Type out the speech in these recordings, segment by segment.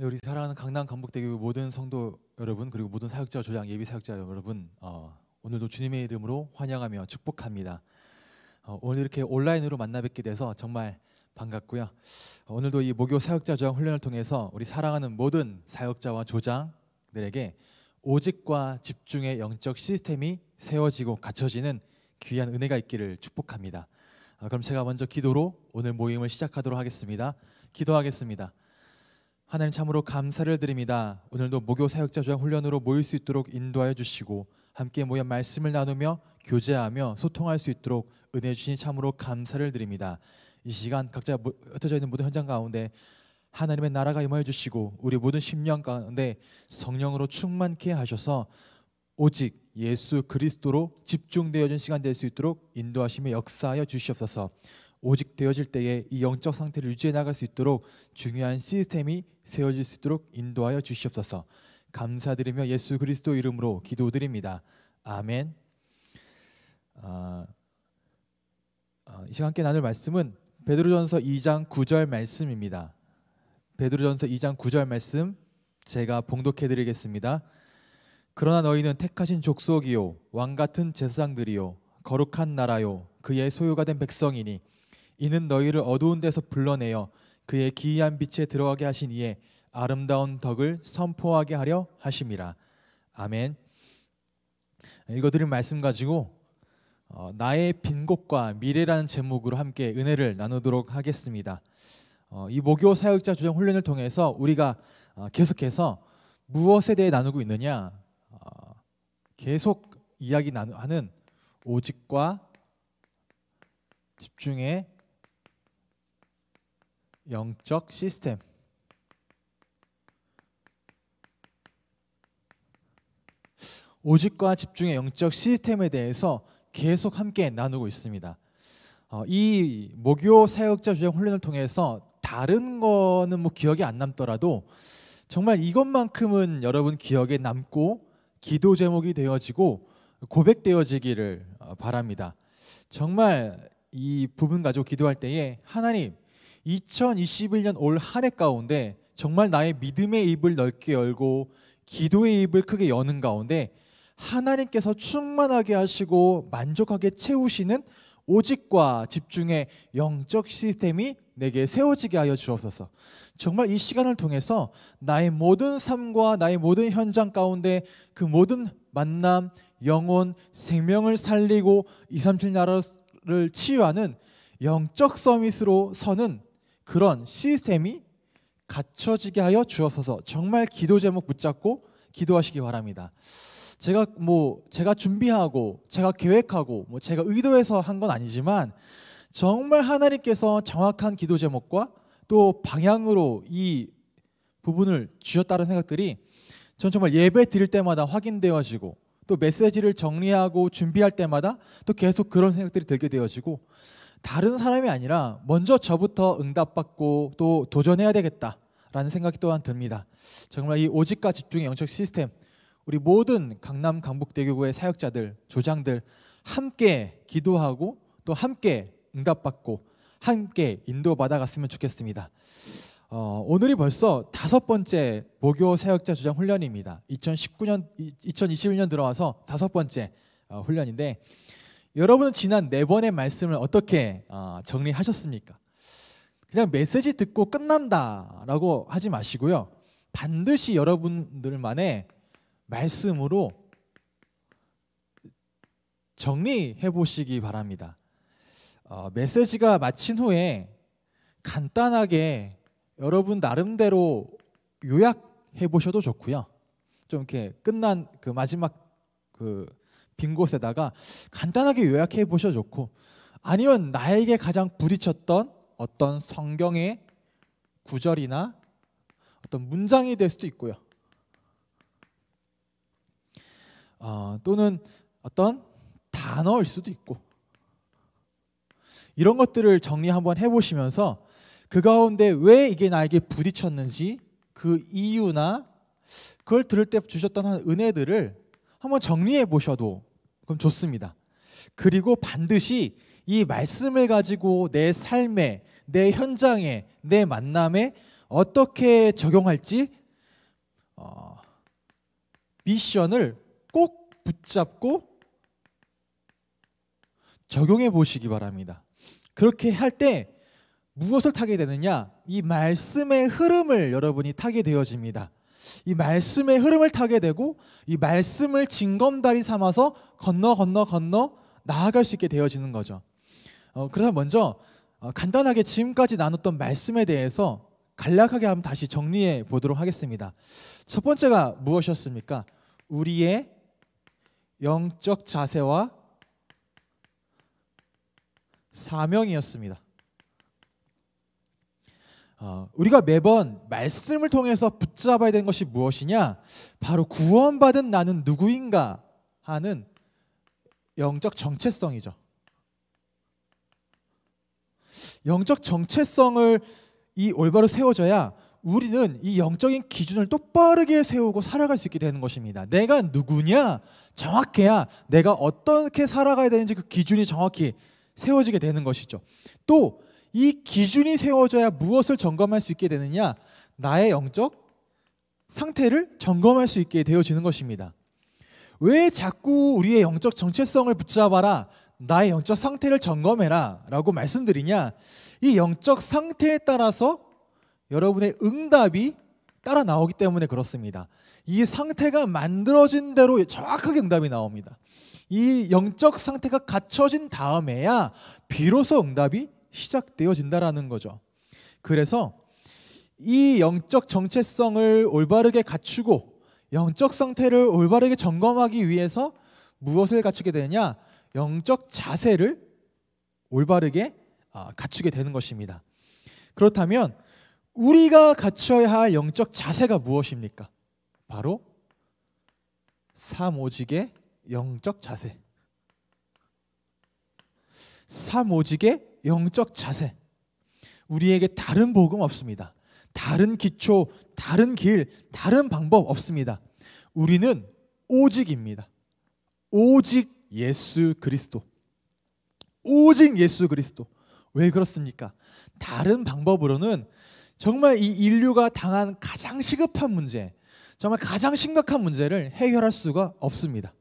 네, 우리 사랑하는 강남 감북대교 모든 성도 여러분 그리고 모든 사역자 조장 예비 사역자 여러분 어, 오늘도 주님의 이름으로 환영하며 축복합니다. 어, 오늘 이렇게 온라인으로 만나 뵙게 돼서 정말 반갑고요. 어, 오늘도 이 목요 사역자 조장 훈련을 통해서 우리 사랑하는 모든 사역자와 조장들에게 오직과 집중의 영적 시스템이 세워지고 갖춰지는 귀한 은혜가 있기를 축복합니다. 어, 그럼 제가 먼저 기도로 오늘 모임을 시작하도록 하겠습니다. 기도하겠습니다. 하나님 참으로 감사를 드립니다. 오늘도 목요 사역자 조양 훈련으로 모일 수 있도록 인도하여 주시고 함께 모여 말씀을 나누며 교제하며 소통할 수 있도록 은혜 주신 참으로 감사를 드립니다. 이 시간 각자 흩어져 있는 모든 현장 가운데 하나님의 나라가 임하여 주시고 우리 모든 심령 가운데 성령으로 충만케 하셔서 오직 예수 그리스도로 집중되어진 시간 될 수 있도록 인도하심에 역사하여 주시옵소서. 오직 되어질 때에 이 영적 상태를 유지해 나갈 수 있도록 중요한 시스템이 세워질 수 있도록 인도하여 주시옵소서. 감사드리며 예수 그리스도 이름으로 기도드립니다. 아멘. 아, 아 이 시간 함께 나눌 말씀은 베드로전서 2장 9절 말씀입니다. 베드로전서 2장 9절 말씀 제가 봉독해 드리겠습니다. 그러나 너희는 택하신 족속이요 왕 같은 제사장들이요 거룩한 나라요 그의 소유가 된 백성이니 이는 너희를 어두운 데서 불러내어 그의 기이한 빛에 들어가게 하신 이에 아름다운 덕을 선포하게 하려 하심이라. 아멘. 읽어드린 말씀 가지고 어, 나의 빈 곳과 미래라는 제목으로 함께 은혜를 나누도록 하겠습니다. 어, 이 모교 사역자 조정 훈련을 통해서 우리가 어, 계속해서 무엇에 대해 나누고 있느냐 어, 계속 이야기 나누는 오직과 집중의 영적 시스템 오직과 집중의 영적 시스템에 대해서 계속 함께 나누고 있습니다. 어, 이 목요 사역자 주장 훈련을 통해서 다른 거는 뭐 기억이 안 남더라도 정말 이것만큼은 여러분 기억에 남고 기도 제목이 되어지고 고백되어지기를 어, 바랍니다. 정말 이 부분 가지고 기도할 때에 하나님 2021년 올 한 해 가운데 정말 나의 믿음의 입을 넓게 열고 기도의 입을 크게 여는 가운데 하나님께서 충만하게 하시고 만족하게 채우시는 오직과 집중의 영적 시스템이 내게 세워지게 하여 주옵소서. 정말 이 시간을 통해서 나의 모든 삶과 나의 모든 현장 가운데 그 모든 만남, 영혼, 생명을 살리고 237 나라를 치유하는 영적 서밋으로 서는 그런 시스템이 갖춰지게 하여 주옵소서. 정말 기도 제목 붙잡고 기도하시기 바랍니다. 제가 뭐 제가 준비하고 제가 계획하고 뭐 제가 의도해서 한 건 아니지만 정말 하나님께서 정확한 기도 제목과 또 방향으로 이 부분을 주셨다는 생각들이 전 정말 예배 드릴 때마다 확인되어지고 또 메시지를 정리하고 준비할 때마다 또 계속 그런 생각들이 들게 되어지고 다른 사람이 아니라 먼저 저부터 응답받고 또 도전해야 되겠다라는 생각 이 또한 듭니다. 정말 이 오직과 집중의 영적 시스템 우리 모든 강남 강북대교구의 사역자들 조장들 함께 기도하고 또 함께 응답받고 함께 인도받아갔으면 좋겠습니다. 어, 오늘이 벌써 다섯 번째 모교 사역자 조장 훈련입니다. 2019년 2021년 들어와서 다섯 번째 어, 훈련인데 여러분은 지난 네 번의 말씀을 어떻게 아, 정리하셨습니까? 그냥 메시지 듣고 끝난다라고 하지 마시고요. 반드시 여러분들만의 말씀으로 정리해 보시기 바랍니다. 어, 메시지가 마친 후에 간단하게 여러분 나름대로 요약해 보셔도 좋고요. 좀 이렇게 끝난 그 마지막 그빈 곳에다가 간단하게 요약해 보셔 도 좋고 아니면 나에게 가장 부딪혔던 어떤 성경의 구절이나 어떤 문장이 될 수도 있고요. 어, 또는 어떤 단어일 수도 있고 이런 것들을 정리 한번 해보시면서 그 가운데 왜 이게 나에게 부딪혔는지 그 이유나 그걸 들을 때 주셨던 한 은혜들을 한번 정리해 보셔도 그럼 좋습니다. 그리고 반드시 이 말씀을 가지고 내 삶에, 내 현장에, 내 만남에 어떻게 적용할지 어, 미션을 꼭 붙잡고 적용해 보시기 바랍니다. 그렇게 할 때 무엇을 타게 되느냐? 이 말씀의 흐름을 여러분이 타게 되어집니다. 이 말씀의 흐름을 타게 되고 이 말씀을 징검다리 삼아서 건너 건너 건너 나아갈 수 있게 되어지는 거죠. 어, 그래서 먼저 어, 간단하게 지금까지 나눴던 말씀에 대해서 간략하게 한번 다시 정리해 보도록 하겠습니다. 첫 번째가 무엇이었습니까? 우리의 영적 자세와 사명이었습니다. 어, 우리가 매번 말씀을 통해서 붙잡아야 되는 것이 무엇이냐? 바로 구원받은 나는 누구인가 하는 영적 정체성이죠. 영적 정체성을 이 올바로 세워져야 우리는 이 영적인 기준을 똑바르게 세우고 살아갈 수 있게 되는 것입니다. 내가 누구냐 정확해야 내가 어떻게 살아가야 되는지 그 기준이 정확히 세워지게 되는 것이죠. 또이 기준이 세워져야 무엇을 점검할 수 있게 되느냐? 나의 영적 상태를 점검할 수 있게 되어지는 것입니다. 왜 자꾸 우리의 영적 정체성을 붙잡아라, 나의 영적 상태를 점검해라 라고 말씀드리냐? 이 영적 상태에 따라서 여러분의 응답이 따라 나오기 때문에 그렇습니다. 이 상태가 만들어진 대로 정확하게 응답이 나옵니다. 이 영적 상태가 갖춰진 다음에야 비로소 응답이 시작되어진다라는 거죠. 그래서 이 영적 정체성을 올바르게 갖추고 영적 상태를 올바르게 점검하기 위해서 무엇을 갖추게 되느냐? 영적 자세를 올바르게 아, 갖추게 되는 것입니다. 그렇다면 우리가 갖춰야 할 영적 자세가 무엇입니까? 바로 삼오직의 영적 자세. 삼오직의 영적 자세. 우리에게 다른 복음 없습니다. 다른 기초, 다른 길, 다른 방법 없습니다. 우리는 오직입니다. 오직 예수 그리스도. 오직 예수 그리스도. 왜 그렇습니까? 다른 방법으로는 정말 이 인류가 당한 가장 시급한 문제, 정말 가장 심각한 문제를 해결할 수가 없습니다.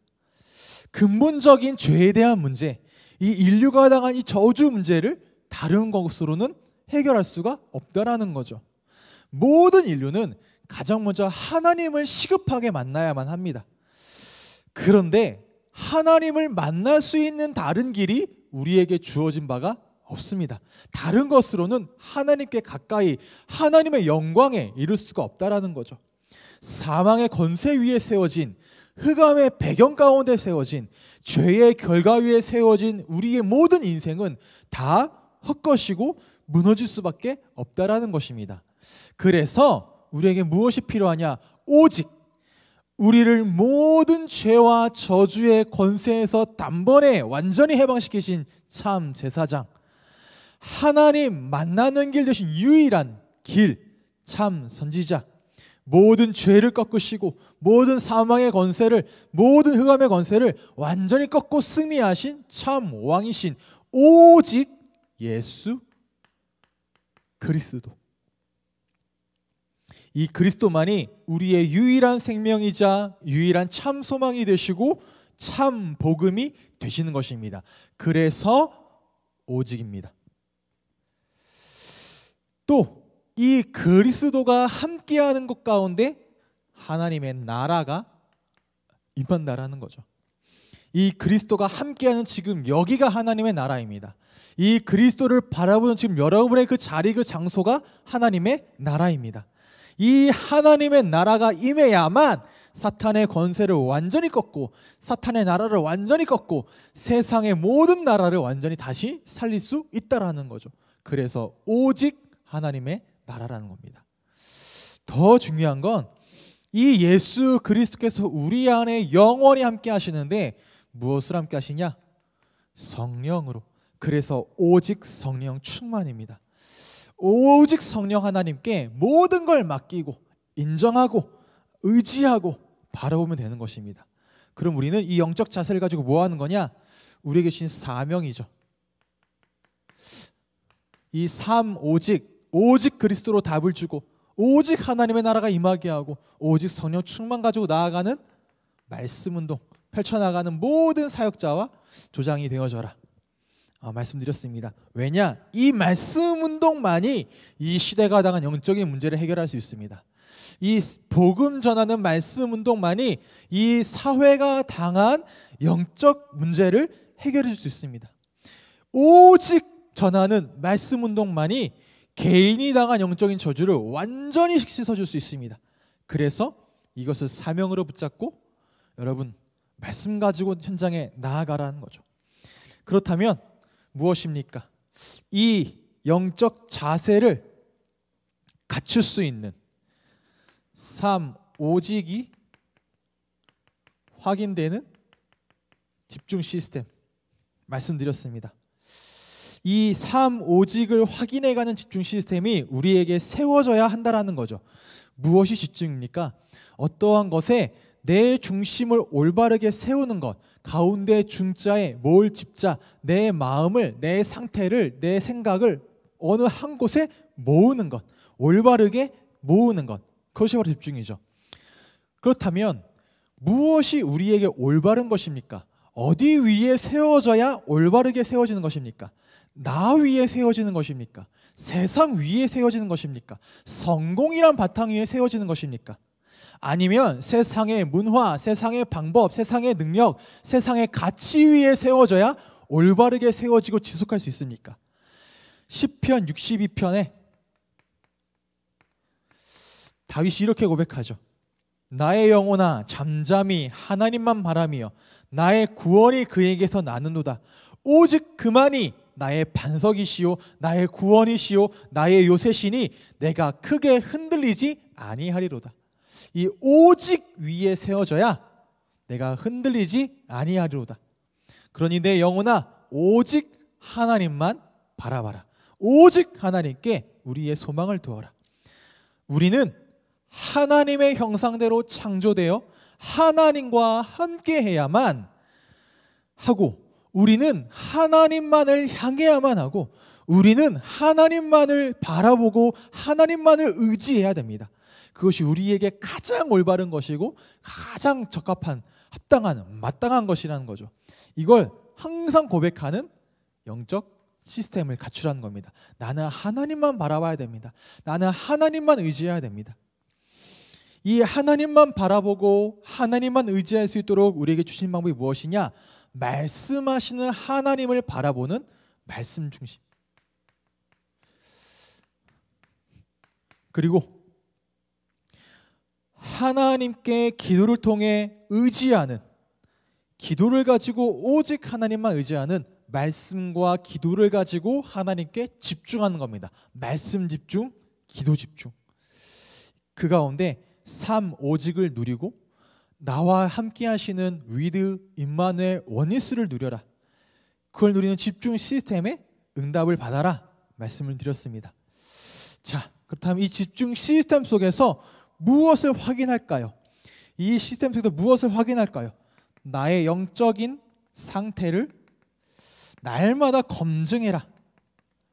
근본적인 죄에 대한 문제, 이 인류가 당한 이 저주 문제를 다른 것으로는 해결할 수가 없다라는 거죠. 모든 인류는 가장 먼저 하나님을 시급하게 만나야만 합니다. 그런데 하나님을 만날 수 있는 다른 길이 우리에게 주어진 바가 없습니다. 다른 것으로는 하나님께 가까이 하나님의 영광에 이룰 수가 없다라는 거죠. 사망의 권세 위에 세워진 흑암의 배경 가운데 세워진 죄의 결과 위에 세워진 우리의 모든 인생은 다 헛것이고 무너질 수밖에 없다라는 것입니다. 그래서 우리에게 무엇이 필요하냐? 오직 우리를 모든 죄와 저주의 권세에서 단번에 완전히 해방시키신 참 제사장. 하나님 만나는 길 대신 유일한 길, 참 선지자. 모든 죄를 꺾으시고 모든 사망의 권세를 모든 흑암의 권세를 완전히 꺾고 승리하신 참 왕이신 오직 예수 그리스도 이 그리스도만이 우리의 유일한 생명이자 유일한 참 소망이 되시고 참 복음이 되시는 것입니다. 그래서 오직입니다. 또이 그리스도가 함께하는 것 가운데 하나님의 나라가 임한다라는 거죠. 이 그리스도가 함께하는 지금 여기가 하나님의 나라입니다. 이 그리스도를 바라보는 지금 여러분의 그 자리 그 장소가 하나님의 나라입니다. 이 하나님의 나라가 임해야만 사탄의 권세를 완전히 꺾고 사탄의 나라를 완전히 꺾고 세상의 모든 나라를 완전히 다시 살릴 수 있다라는 거죠. 그래서 오직 하나님의 나라라는 겁니다. 더 중요한 건 이 예수 그리스도께서 우리 안에 영원히 함께 하시는데 무엇을 함께 하시냐? 성령으로. 그래서 오직 성령 충만입니다. 오직 성령 하나님께 모든 걸 맡기고 인정하고 의지하고 바라보면 되는 것입니다. 그럼 우리는 이 영적 자세를 가지고 뭐 하는 거냐? 우리에게 주신 사명이죠. 이 삼 오직 오직 그리스도로 답을 주고 오직 하나님의 나라가 임하게 하고 오직 성령 충만 가지고 나아가는 말씀 운동 펼쳐나가는 모든 사역자와 조장이 되어져라 아, 말씀드렸습니다. 왜냐 이 말씀 운동만이 이 시대가 당한 영적인 문제를 해결할 수 있습니다. 이 복음 전하는 말씀 운동만이 이 사회가 당한 영적 문제를 해결해 줄 수 있습니다. 오직 전하는 말씀 운동만이 개인이 당한 영적인 저주를 완전히 씻어줄 수 있습니다. 그래서 이것을 사명으로 붙잡고 여러분 말씀 가지고 현장에 나아가라는 거죠. 그렇다면 무엇입니까? 이 영적 자세를 갖출 수 있는 삶 오직이 확인되는 집중 시스템 말씀드렸습니다. 이삶 오직을 확인해가는 집중 시스템이 우리에게 세워져야 한다라는 거죠. 무엇이 집중입니까? 어떠한 것에 내 중심을 올바르게 세우는 것, 가운데 중자에 뭘 집자, 내 마음을, 내 상태를, 내 생각을 어느 한 곳에 모으는 것, 올바르게 모으는 것, 그것이 바로 집중이죠. 그렇다면 무엇이 우리에게 올바른 것입니까? 어디 위에 세워져야 올바르게 세워지는 것입니까? 나 위에 세워지는 것입니까? 세상 위에 세워지는 것입니까? 성공이란 바탕 위에 세워지는 것입니까? 아니면 세상의 문화, 세상의 방법, 세상의 능력, 세상의 가치 위에 세워져야 올바르게 세워지고 지속할 수 있습니까? 10편 62편에 다윗이 이렇게 고백하죠. 나의 영혼아 잠잠히 하나님만 바라며 나의 구원이 그에게서 나는도다. 오직 그만이 나의 반석이시요 나의 구원이시요 나의 요새시니 내가 크게 흔들리지 아니하리로다. 이 오직 위에 세워져야 내가 흔들리지 아니하리로다. 그러니 내 영혼아 오직 하나님만 바라봐라. 오직 하나님께 우리의 소망을 두어라. 우리는 하나님의 형상대로 창조되어 하나님과 함께 해야만 하고 우리는 하나님만을 향해야만 하고 우리는 하나님만을 바라보고 하나님만을 의지해야 됩니다. 그것이 우리에게 가장 올바른 것이고 가장 적합한 합당한 마땅한 것이라는 거죠. 이걸 항상 고백하는 영적 시스템을 갖추라는 겁니다. 나는 하나님만 바라봐야 됩니다. 나는 하나님만 의지해야 됩니다. 이 하나님만 바라보고 하나님만 의지할 수 있도록 우리에게 주신 방법이 무엇이냐? 말씀하시는 하나님을 바라보는 말씀 중심. 그리고 하나님께 기도를 통해 의지하는 기도를 가지고 오직 하나님만 의지하는 말씀과 기도를 가지고 하나님께 집중하는 겁니다. 말씀 집중, 기도 집중. 그 가운데 삼 오직을 누리고 나와 함께 하시는 위드 임마누엘 원리스를 누려라. 그걸 누리는 집중 시스템의 응답을 받아라 말씀을 드렸습니다. 자, 그렇다면 이 집중 시스템 속에서 무엇을 확인할까요? 이 시스템 속에서 무엇을 확인할까요? 나의 영적인 상태를 날마다 검증해라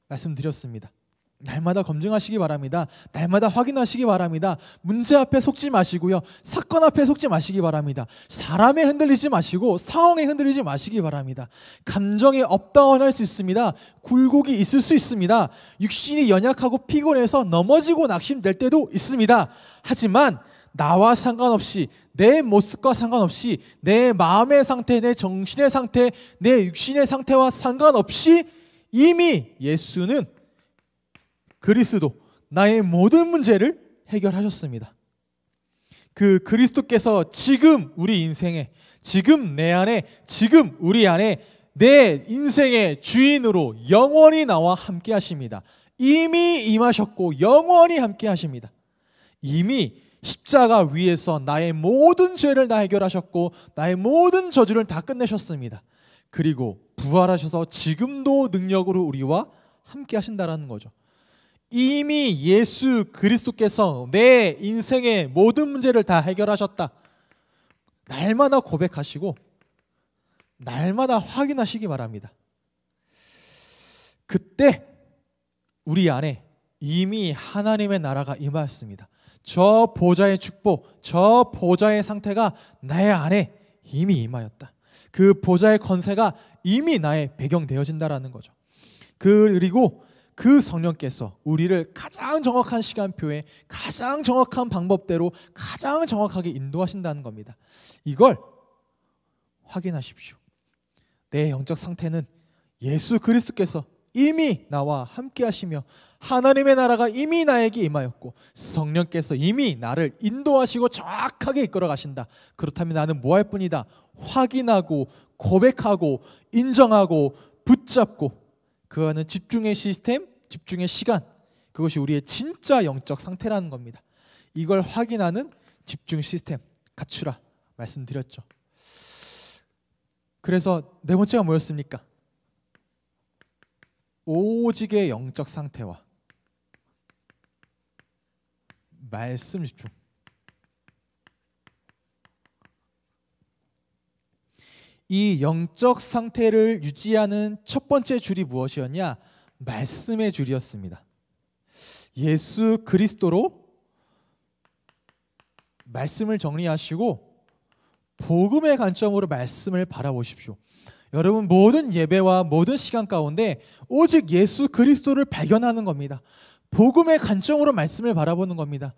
말씀드렸습니다. 날마다 검증하시기 바랍니다. 날마다 확인하시기 바랍니다. 문제 앞에 속지 마시고요. 사건 앞에 속지 마시기 바랍니다. 사람에 흔들리지 마시고 상황에 흔들리지 마시기 바랍니다. 감정이 업다운할 수 있습니다. 굴곡이 있을 수 있습니다. 육신이 연약하고 피곤해서 넘어지고 낙심될 때도 있습니다. 하지만 나와 상관없이 내 모습과 상관없이 내 마음의 상태, 내 정신의 상태, 내 육신의 상태와 상관없이 이미 예수는 그리스도 나의 모든 문제를 해결하셨습니다. 그 그리스도께서 지금 우리 인생에 지금 내 안에 지금 우리 안에 내 인생의 주인으로 영원히 나와 함께 하십니다. 이미 임하셨고 영원히 함께 하십니다. 이미 십자가 위에서 나의 모든 죄를 다 해결하셨고 나의 모든 저주를 다 끝내셨습니다. 그리고 부활하셔서 지금도 능력으로 우리와 함께 하신다라는 거죠. 이미 예수 그리스도께서 내 인생의 모든 문제를 다 해결하셨다. 날마다 고백하시고 날마다 확인하시기 바랍니다. 그때 우리 안에 이미 하나님의 나라가 임하였습니다. 저 보좌의 축복, 저 보좌의 상태가 나의 안에 이미 임하였다. 그 보좌의 권세가 이미 나의 배경되어진다라는 거죠. 그리고 그 성령께서 우리를 가장 정확한 시간표에 가장 정확한 방법대로 가장 정확하게 인도하신다는 겁니다. 이걸 확인하십시오. 내 영적 상태는 예수 그리스도께서 이미 나와 함께 하시며 하나님의 나라가 이미 나에게 임하였고 성령께서 이미 나를 인도하시고 정확하게 이끌어 가신다. 그렇다면 나는 뭐 할 뿐이다. 확인하고 고백하고 인정하고 붙잡고 그 안은 집중의 시스템, 집중의 시간. 그것이 우리의 진짜 영적 상태라는 겁니다. 이걸 확인하는 집중 시스템 갖추라 말씀드렸죠. 그래서 네 번째가 뭐였습니까? 오직의 영적 상태와 말씀 집중. 이 영적 상태를 유지하는 첫 번째 줄이 무엇이었냐? 말씀의 줄이었습니다. 예수 그리스도로 말씀을 정리하시고 복음의 관점으로 말씀을 바라보십시오. 여러분 모든 예배와 모든 시간 가운데 오직 예수 그리스도를 발견하는 겁니다. 복음의 관점으로 말씀을 바라보는 겁니다.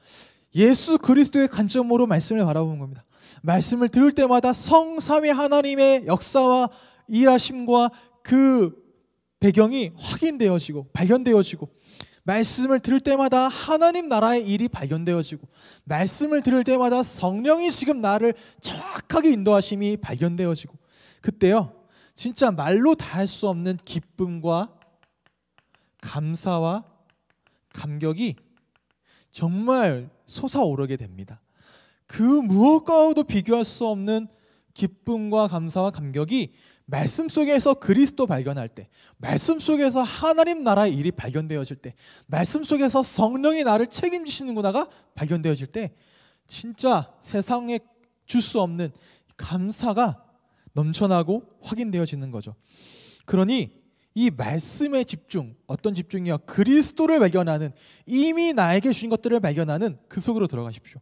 예수 그리스도의 관점으로 말씀을 바라보는 겁니다. 말씀을 들을 때마다 성삼위 하나님의 역사와 일하심과 그 배경이 확인되어지고 발견되어지고 말씀을 들을 때마다 하나님 나라의 일이 발견되어지고 말씀을 들을 때마다 성령이 지금 나를 정확하게 인도하심이 발견되어지고 그때요 진짜 말로 다할 수 없는 기쁨과 감사와 감격이 정말 솟아오르게 됩니다. 그 무엇과도 비교할 수 없는 기쁨과 감사와 감격이 말씀 속에서 그리스도 발견할 때, 말씀 속에서 하나님 나라의 일이 발견되어질 때, 말씀 속에서 성령이 나를 책임지시는구나가 발견되어질 때, 진짜 세상에 줄 수 없는 감사가 넘쳐나고 확인되어지는 거죠. 그러니 이 말씀의 집중, 어떤 집중이요? 그리스도를 발견하는, 이미 나에게 주신 것들을 발견하는 그 속으로 들어가십시오.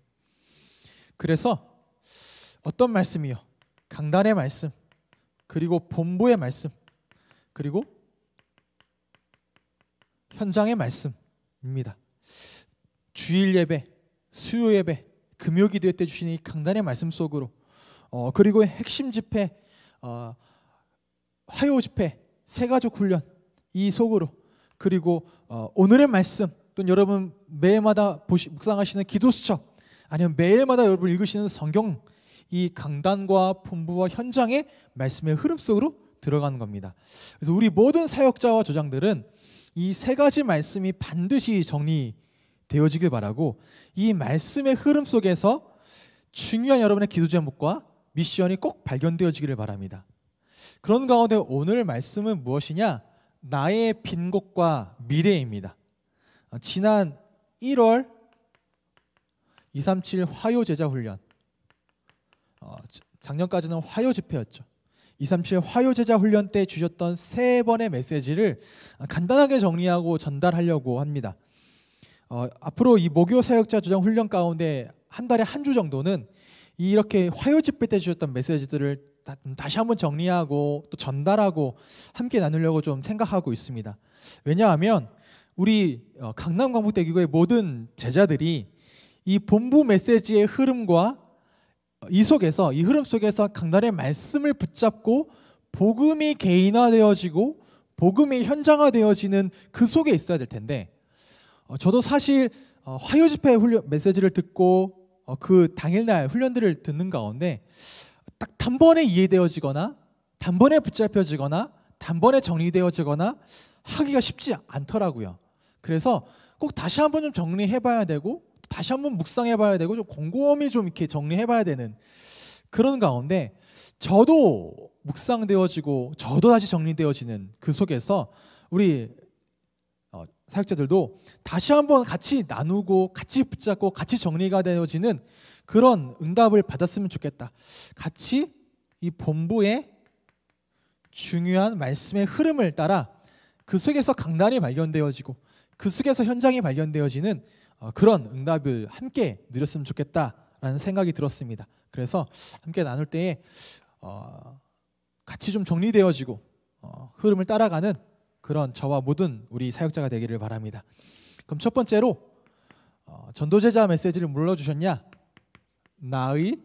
그래서 어떤 말씀이요? 강단의 말씀, 그리고 본부의 말씀, 그리고 현장의 말씀입니다. 주일 예배, 수요 예배, 금요 기도회 때 주신 이 강단의 말씀 속으로 어, 그리고 핵심 집회, 어, 화요 집회, 세가족 훈련 이 속으로 그리고 어, 오늘의 말씀 또 여러분 매일마다 보시, 묵상하시는 기도 수첩 아니면 매일마다 여러분 읽으시는 성경 이 강단과 본부와 현장의 말씀의 흐름 속으로 들어가는 겁니다. 그래서 우리 모든 사역자와 조장들은 이 세 가지 말씀이 반드시 정리되어지길 바라고 이 말씀의 흐름 속에서 중요한 여러분의 기도 제목과 미션이 꼭 발견되어지기를 바랍니다. 그런 가운데 오늘 말씀은 무엇이냐? 나의 빈 곳과 미래입니다. 어, 지난 1월 237 화요 제자 훈련. 어, 작년까지는 화요 집회였죠. 237 화요 제자 훈련 때 주셨던 세 번의 메시지를 간단하게 정리하고 전달하려고 합니다. 어, 앞으로 이 목요 사역자 주장 훈련 가운데 한 달에 한 주 정도는 이렇게 화요 집회 때 주셨던 메시지들을 음, 다시 한번 정리하고 또 전달하고 함께 나누려고 좀 생각하고 있습니다. 왜냐하면 우리 어, 강남 광복대교의 모든 제자들이 이 본부 메시지의 흐름과 이 속에서 이 흐름 속에서 강단의 말씀을 붙잡고 복음이 개인화되어지고 복음이 현장화되어지는 그 속에 있어야 될 텐데 어, 저도 사실 어, 화요 집회 훈련 메시지를 듣고 어, 그 당일날 훈련들을 듣는 가운데 딱 단번에 이해되어지거나 단번에 붙잡혀지거나 단번에 정리되어지거나 하기가 쉽지 않더라고요. 그래서 꼭 다시 한번 좀 정리해봐야 되고 다시 한번 묵상해 봐야 되고 좀 곰곰이 좀 이렇게 정리해 봐야 되는 그런 가운데 저도 묵상되어지고 저도 다시 정리되어지는 그 속에서 우리 어, 사역자들도 다시 한번 같이 나누고 같이 붙잡고 같이 정리가 되어지는 그런 응답을 받았으면 좋겠다. 같이 이 본부의 중요한 말씀의 흐름을 따라 그 속에서 강단이 발견되어지고 그 속에서 현장이 발견되어지는 어, 그런 응답을 함께 누렸으면 좋겠다라는 생각이 들었습니다. 그래서 함께 나눌 때에 어, 같이 좀 정리되어지고 어, 흐름을 따라가는 그런 저와 모든 우리 사역자가 되기를 바랍니다. 그럼 첫 번째로 어, 전도제자 메시지를 물러주셨냐? 나의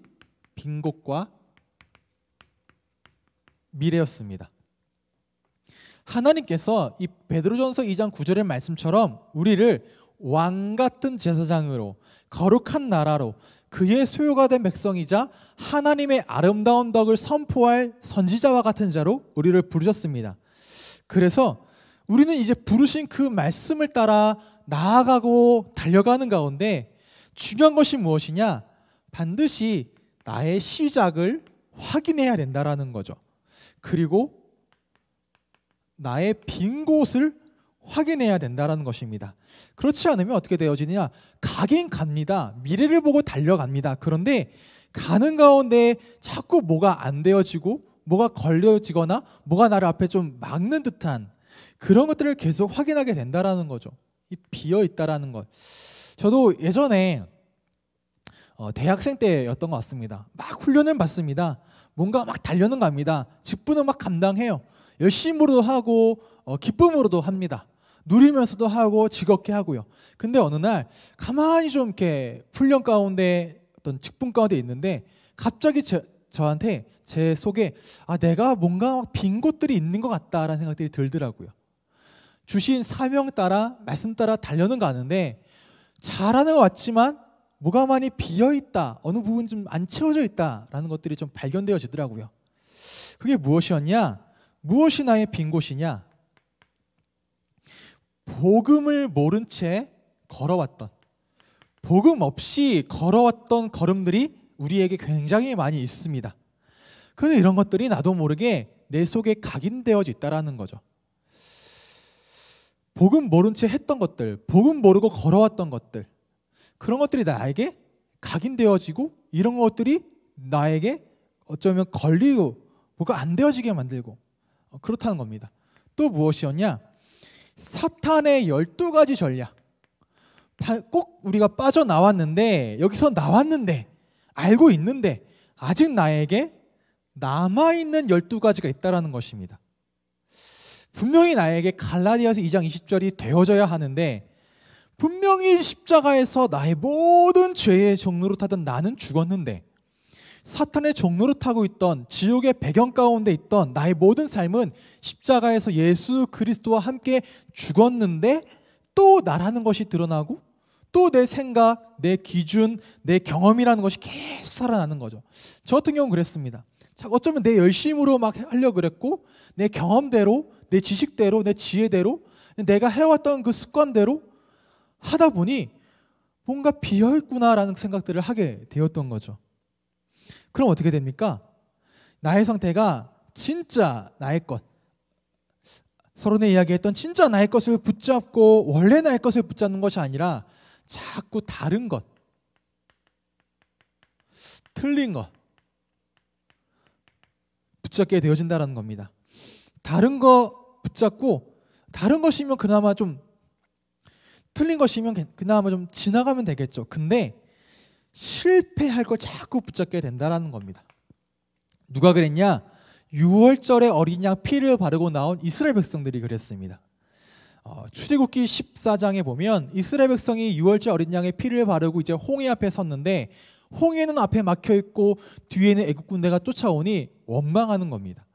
빈 곳과 미래였습니다. 하나님께서 이 베드로전서 2장 9절의 말씀처럼 우리를 왕 같은 제사장으로 거룩한 나라로 그의 소유가 된 백성이자 하나님의 아름다운 덕을 선포할 선지자와 같은 자로 우리를 부르셨습니다. 그래서 우리는 이제 부르신 그 말씀을 따라 나아가고 달려가는 가운데 중요한 것이 무엇이냐? 반드시 나의 시작을 확인해야 된다라는 거죠. 그리고 나의 빈 곳을 확인해야 된다라는 것입니다. 그렇지 않으면 어떻게 되어지느냐? 가긴 갑니다. 미래를 보고 달려갑니다. 그런데 가는 가운데 자꾸 뭐가 안 되어지고 뭐가 걸려지거나 뭐가 나를 앞에 좀 막는 듯한 그런 것들을 계속 확인하게 된다라는 거죠. 비어 있다라는 것. 저도 예전에 어, 대학생 때였던 것 같습니다. 막 훈련을 받습니다. 뭔가 막 달려는 갑니다. 직분은 막 감당해요. 열심으로도 하고 어, 기쁨으로도 합니다. 누리면서도 하고 즐겁게 하고요. 근데 어느 날 가만히 좀 이렇게 훈련 가운데 어떤 직분 가운데 있는데 갑자기 저, 저한테 제 속에 아 내가 뭔가 빈 곳들이 있는 것 같다라는 생각들이 들더라고요. 주신 사명 따라 말씀 따라 달려는 가는데 잘하는 것 같지만 뭐가 많이 비어 있다 어느 부분 좀 안 채워져 있다라는 것들이 좀 발견되어지더라고요. 그게 무엇이었냐? 무엇이 나의 빈 곳이냐? 복음을 모른 채 걸어왔던 복음 없이 걸어왔던 걸음들이 우리에게 굉장히 많이 있습니다. 그런데 이런 것들이 나도 모르게 내 속에 각인되어 있다라는 거죠. 복음 모른 채 했던 것들, 복음 모르고 걸어왔던 것들, 그런 것들이 나에게 각인되어지고 이런 것들이 나에게 어쩌면 걸리고 뭐가 안 되어지게 만들고 어, 그렇다는 겁니다. 또 무엇이었냐? 사탄의 12가지 전략. 꼭 우리가 빠져나왔는데, 여기서 나왔는데, 알고 있는데, 아직 나에게 남아있는 12가지가 있다라는 것입니다. 분명히 나에게 갈라디아서 2장 20절이 되어져야 하는데, 분명히 십자가에서 나의 모든 죄의 종로로 타던 나는 죽었는데, 사탄의 종로를 타고 있던 지옥의 배경 가운데 있던 나의 모든 삶은 십자가에서 예수 그리스도와 함께 죽었는데 또 나라는 것이 드러나고 또 내 생각, 내 기준, 내 경험이라는 것이 계속 살아나는 거죠. 저 같은 경우는 그랬습니다. 어쩌면 내 열심으로 막 하려고 그랬고 내 경험대로, 내 지식대로, 내 지혜대로 내가 해왔던 그 습관대로 하다 보니 뭔가 비어있구나라는 생각들을 하게 되었던 거죠. 그럼 어떻게 됩니까? 나의 상태가 진짜 나의 것, 서론에 이야기했던 진짜 나의 것을 붙잡고 원래 나의 것을 붙잡는 것이 아니라 자꾸 다른 것, 틀린 것 붙잡게 되어진다라는 겁니다. 다른 거 붙잡고 다른 것이면 그나마 좀 틀린 것이면 그나마 좀 지나가면 되겠죠. 근데 실패할 걸 자꾸 붙잡게 된다라는 겁니다. 누가 그랬냐? 6월절에 어린 양 피를 바르고 나온 이스라엘 백성들이 그랬습니다. 어, 출애굽기 14장에 보면 이스라엘 백성이 6월절 어린 양의 피를 바르고 이제 홍해 앞에 섰는데 홍해는 앞에 막혀 있고 뒤에는 애굽 군대가 쫓아오니 원망하는 겁니다.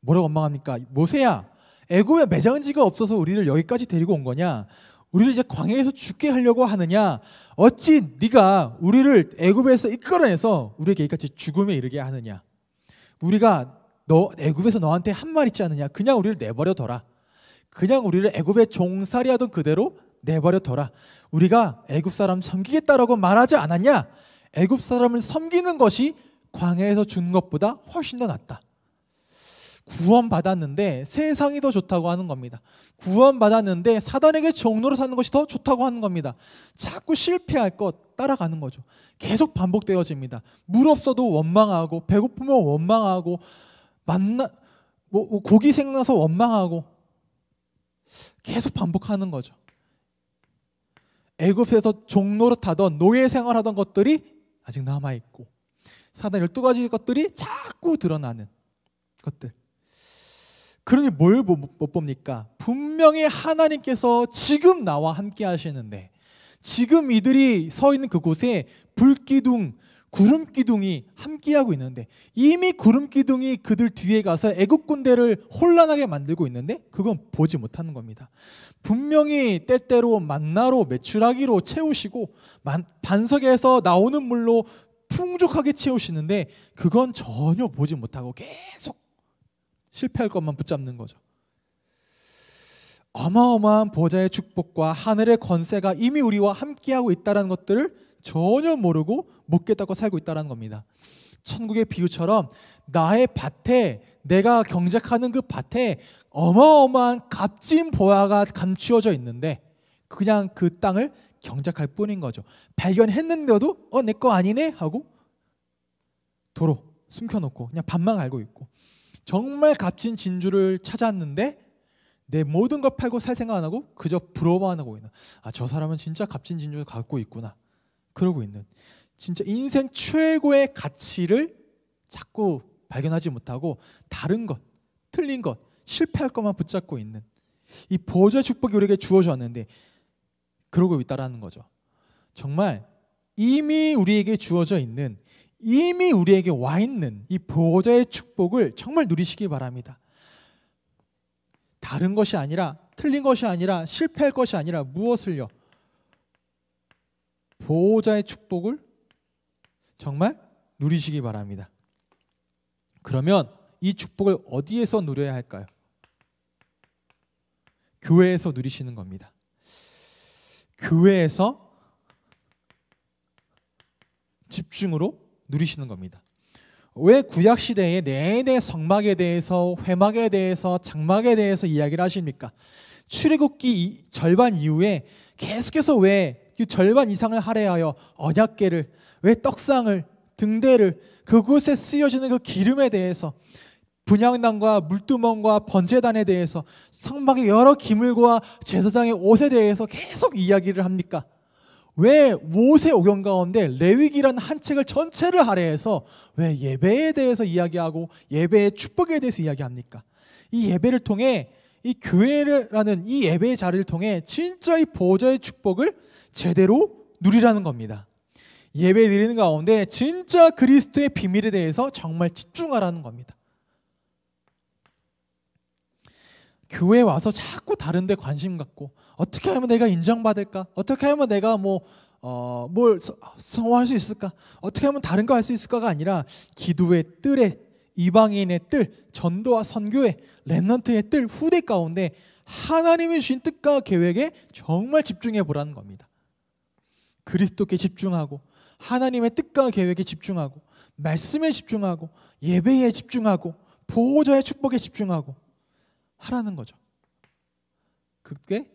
뭐라고 원망합니까? 모세야, 애굽에 매장지가 없어서 우리를 여기까지 데리고 온 거냐? 우리를 이제 광야에서 죽게 하려고 하느냐? 어찌 네가 우리를 애굽에서 이끌어내서 우리에게 이같이 죽음에 이르게 하느냐? 우리가 너 애굽에서 너한테 한 말 있지 않느냐? 그냥 우리를 내버려둬라. 그냥 우리를 애굽의 종살이하던 그대로 내버려둬라. 우리가 애굽 사람 섬기겠다라고 말하지 않았냐? 애굽 사람을 섬기는 것이 광야에서 주는 것보다 훨씬 더 낫다. 구원받았는데 세상이 더 좋다고 하는 겁니다. 구원받았는데 사단에게 종로로 사는 것이 더 좋다고 하는 겁니다. 자꾸 실패할 것 따라가는 거죠. 계속 반복되어집니다. 물 없어도 원망하고 배고프면 원망하고 만나 뭐, 뭐 고기 생나서 원망하고 계속 반복하는 거죠. 애굽에서 종로로 타던 노예 생활하던 것들이 아직 남아 있고 사단 열두 가지 것들이 자꾸 드러나는 것들. 그러니 뭘 못 봅니까? 분명히 하나님께서 지금 나와 함께 하시는데 지금 이들이 서 있는 그곳에 불기둥, 구름기둥이 함께하고 있는데 이미 구름기둥이 그들 뒤에 가서 애국 군대를 혼란하게 만들고 있는데 그건 보지 못하는 겁니다. 분명히 때때로 만나로 매출하기로 채우시고 반석에서 나오는 물로 풍족하게 채우시는데 그건 전혀 보지 못하고 계속 실패할 것만 붙잡는 거죠. 어마어마한 보좌의 축복과 하늘의 권세가 이미 우리와 함께하고 있다는 것들을 전혀 모르고 못 깨닫고 살고 있다는 겁니다. 천국의 비유처럼 나의 밭에 내가 경작하는 그 밭에 어마어마한 값진 보화가 감추어져 있는데 그냥 그 땅을 경작할 뿐인 거죠. 발견했는데도 어 내 거 아니네 하고 도로 숨겨놓고 그냥 반만 알고 있고 정말 값진 진주를 찾았는데 내 모든 것 팔고 살 생각 안 하고 그저 부러워만 하고 있는 아저 사람은 진짜 값진 진주를 갖고 있구나 그러고 있는 진짜 인생 최고의 가치를 자꾸 발견하지 못하고 다른 것 틀린 것 실패할 것만 붙잡고 있는 이 보좌 축복이 우리에게 주어졌는데 그러고 있다라는 거죠 정말 이미 우리에게 주어져 있는 이미 우리에게 와 있는 이 보호자의 축복을 정말 누리시기 바랍니다. 다른 것이 아니라 틀린 것이 아니라 실패할 것이 아니라 무엇을요? 보호자의 축복을 정말 누리시기 바랍니다. 그러면 이 축복을 어디에서 누려야 할까요? 교회에서 누리시는 겁니다. 교회에서 집중으로 누리시는 겁니다. 왜 구약 시대에 내내 성막에 대해서 회막에 대해서 장막에 대해서 이야기를 하십니까? 출애굽기 절반 이후에 계속해서 왜 그 절반 이상을 할애하여 언약궤를 왜 떡상을 등대를 그곳에 쓰여지는 그 기름에 대해서 분양단과 물두멍과 번제단에 대해서 성막의 여러 기물과 제사장의 옷에 대해서 계속 이야기를 합니까? 왜 모세오경 가운데 레위기란 한 책을 전체를 할애해서 왜 예배에 대해서 이야기하고 예배의 축복에 대해서 이야기합니까? 이 예배를 통해 이 교회라는 이 예배의 자리를 통해 진짜 이 보좌의 축복을 제대로 누리라는 겁니다. 예배 드리는 가운데 진짜 그리스도의 비밀에 대해서 정말 집중하라는 겁니다. 교회 와서 자꾸 다른데 관심 갖고 어떻게 하면 내가 인정받을까? 어떻게 하면 내가 뭐, 어, 뭘 성공할 수 있을까? 어떻게 하면 다른 거 할 수 있을까가 아니라 기도의 뜰에 이방인의 뜰, 전도와 선교의 랩런트의 뜰, 후대 가운데 하나님이 주신 뜻과 계획에 정말 집중해 보라는 겁니다. 그리스도께 집중하고 하나님의 뜻과 계획에 집중하고 말씀에 집중하고 예배에 집중하고 보호자의 축복에 집중하고 하라는 거죠. 그게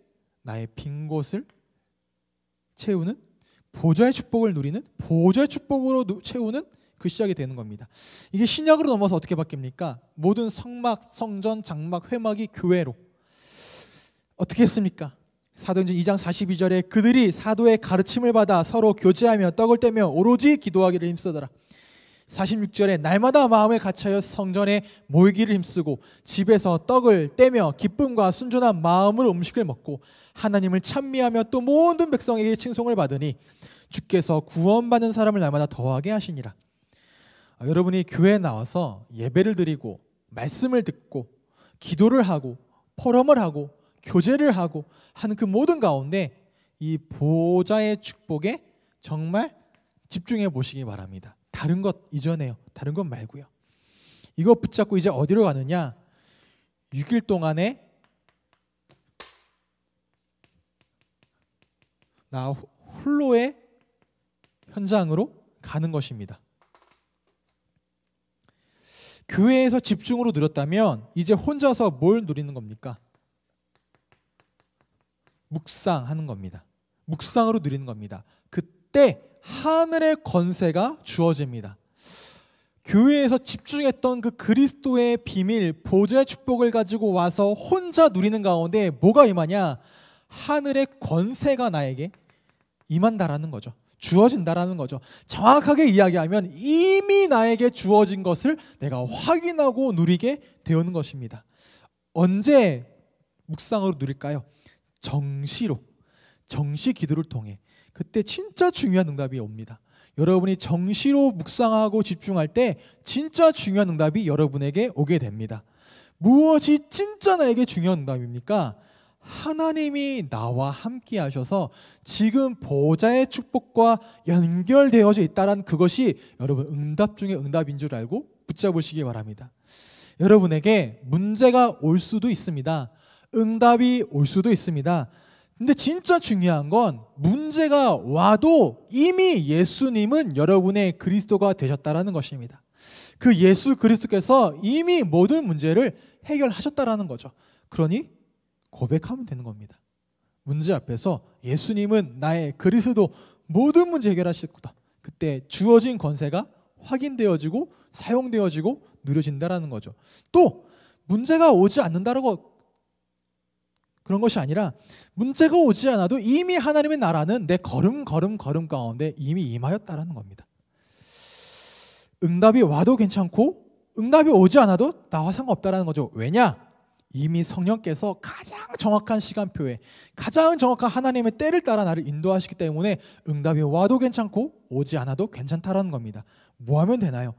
나의 빈 곳을 채우는 보좌의 축복을 누리는 보좌의 축복으로 채우는 그 시작이 되는 겁니다. 이게 신약으로 넘어서 어떻게 바뀝니까? 모든 성막, 성전, 장막, 회막이 교회로 어떻게 했습니까? 사도행전 2장 42절에 그들이 사도의 가르침을 받아 서로 교제하며 떡을 떼며 오로지 기도하기를 힘쓰더라. 46절에 날마다 마음에 갇혀 성전에 모이기를 힘쓰고 집에서 떡을 떼며 기쁨과 순전한 마음으로 음식을 먹고 하나님을 찬미하며 또 모든 백성에게 칭송을 받으니 주께서 구원받는 사람을 날마다 더하게 하시니라. 아, 여러분이 교회에 나와서 예배를 드리고 말씀을 듣고 기도를 하고 포럼을 하고 교제를 하고 하는 그 모든 가운데 이 보좌의 축복에 정말 집중해 보시기 바랍니다. 다른 것 이전에요. 다른 것 말고요. 이거 붙잡고 이제 어디로 가느냐? 6일 동안에 나 홀로의 현장으로 가는 것입니다. 교회에서 집중으로 누렸다면 이제 혼자서 뭘 누리는 겁니까? 묵상하는 겁니다. 묵상으로 누리는 겁니다. 그때 하늘의 권세가 주어집니다. 교회에서 집중했던 그 그리스도의 비밀, 보좌의 축복을 가지고 와서 혼자 누리는 가운데 뭐가 임하냐? 하늘의 권세가 나에게 임한다라는 거죠. 주어진다라는 거죠. 정확하게 이야기하면 이미 나에게 주어진 것을 내가 확인하고 누리게 되는 것입니다. 언제 묵상으로 누릴까요? 정시로. 정시 기도를 통해. 그때 진짜 중요한 응답이 옵니다. 여러분이 정시로 묵상하고 집중할 때 진짜 중요한 응답이 여러분에게 오게 됩니다. 무엇이 진짜 나에게 중요한 응답입니까? 하나님이 나와 함께 하셔서 지금 보좌의 축복과 연결되어져 있다는 그것이 여러분 응답 중에 응답인 줄 알고 붙잡으시기 바랍니다. 여러분에게 문제가 올 수도 있습니다. 응답이 올 수도 있습니다. 근데 진짜 중요한 건 문제가 와도 이미 예수님은 여러분의 그리스도가 되셨다라는 것입니다. 그 예수 그리스도께서 이미 모든 문제를 해결하셨다라는 거죠. 그러니 고백하면 되는 겁니다. 문제 앞에서 예수님은 나의 그리스도 모든 문제 해결하실 거다. 그때 주어진 권세가 확인되어지고 사용되어지고 누려진다라는 거죠. 또 문제가 오지 않는다라고 그런 것이 아니라 문제가 오지 않아도 이미 하나님의 나라는 내 걸음 걸음 걸음 가운데 이미 임하였다라는 겁니다. 응답이 와도 괜찮고 응답이 오지 않아도 나와 상관없다라는 거죠. 왜냐? 이미 성령께서 가장 정확한 시간표에 가장 정확한 하나님의 때를 따라 나를 인도하시기 때문에 응답이 와도 괜찮고 오지 않아도 괜찮다라는 겁니다. 뭐 하면 되나요?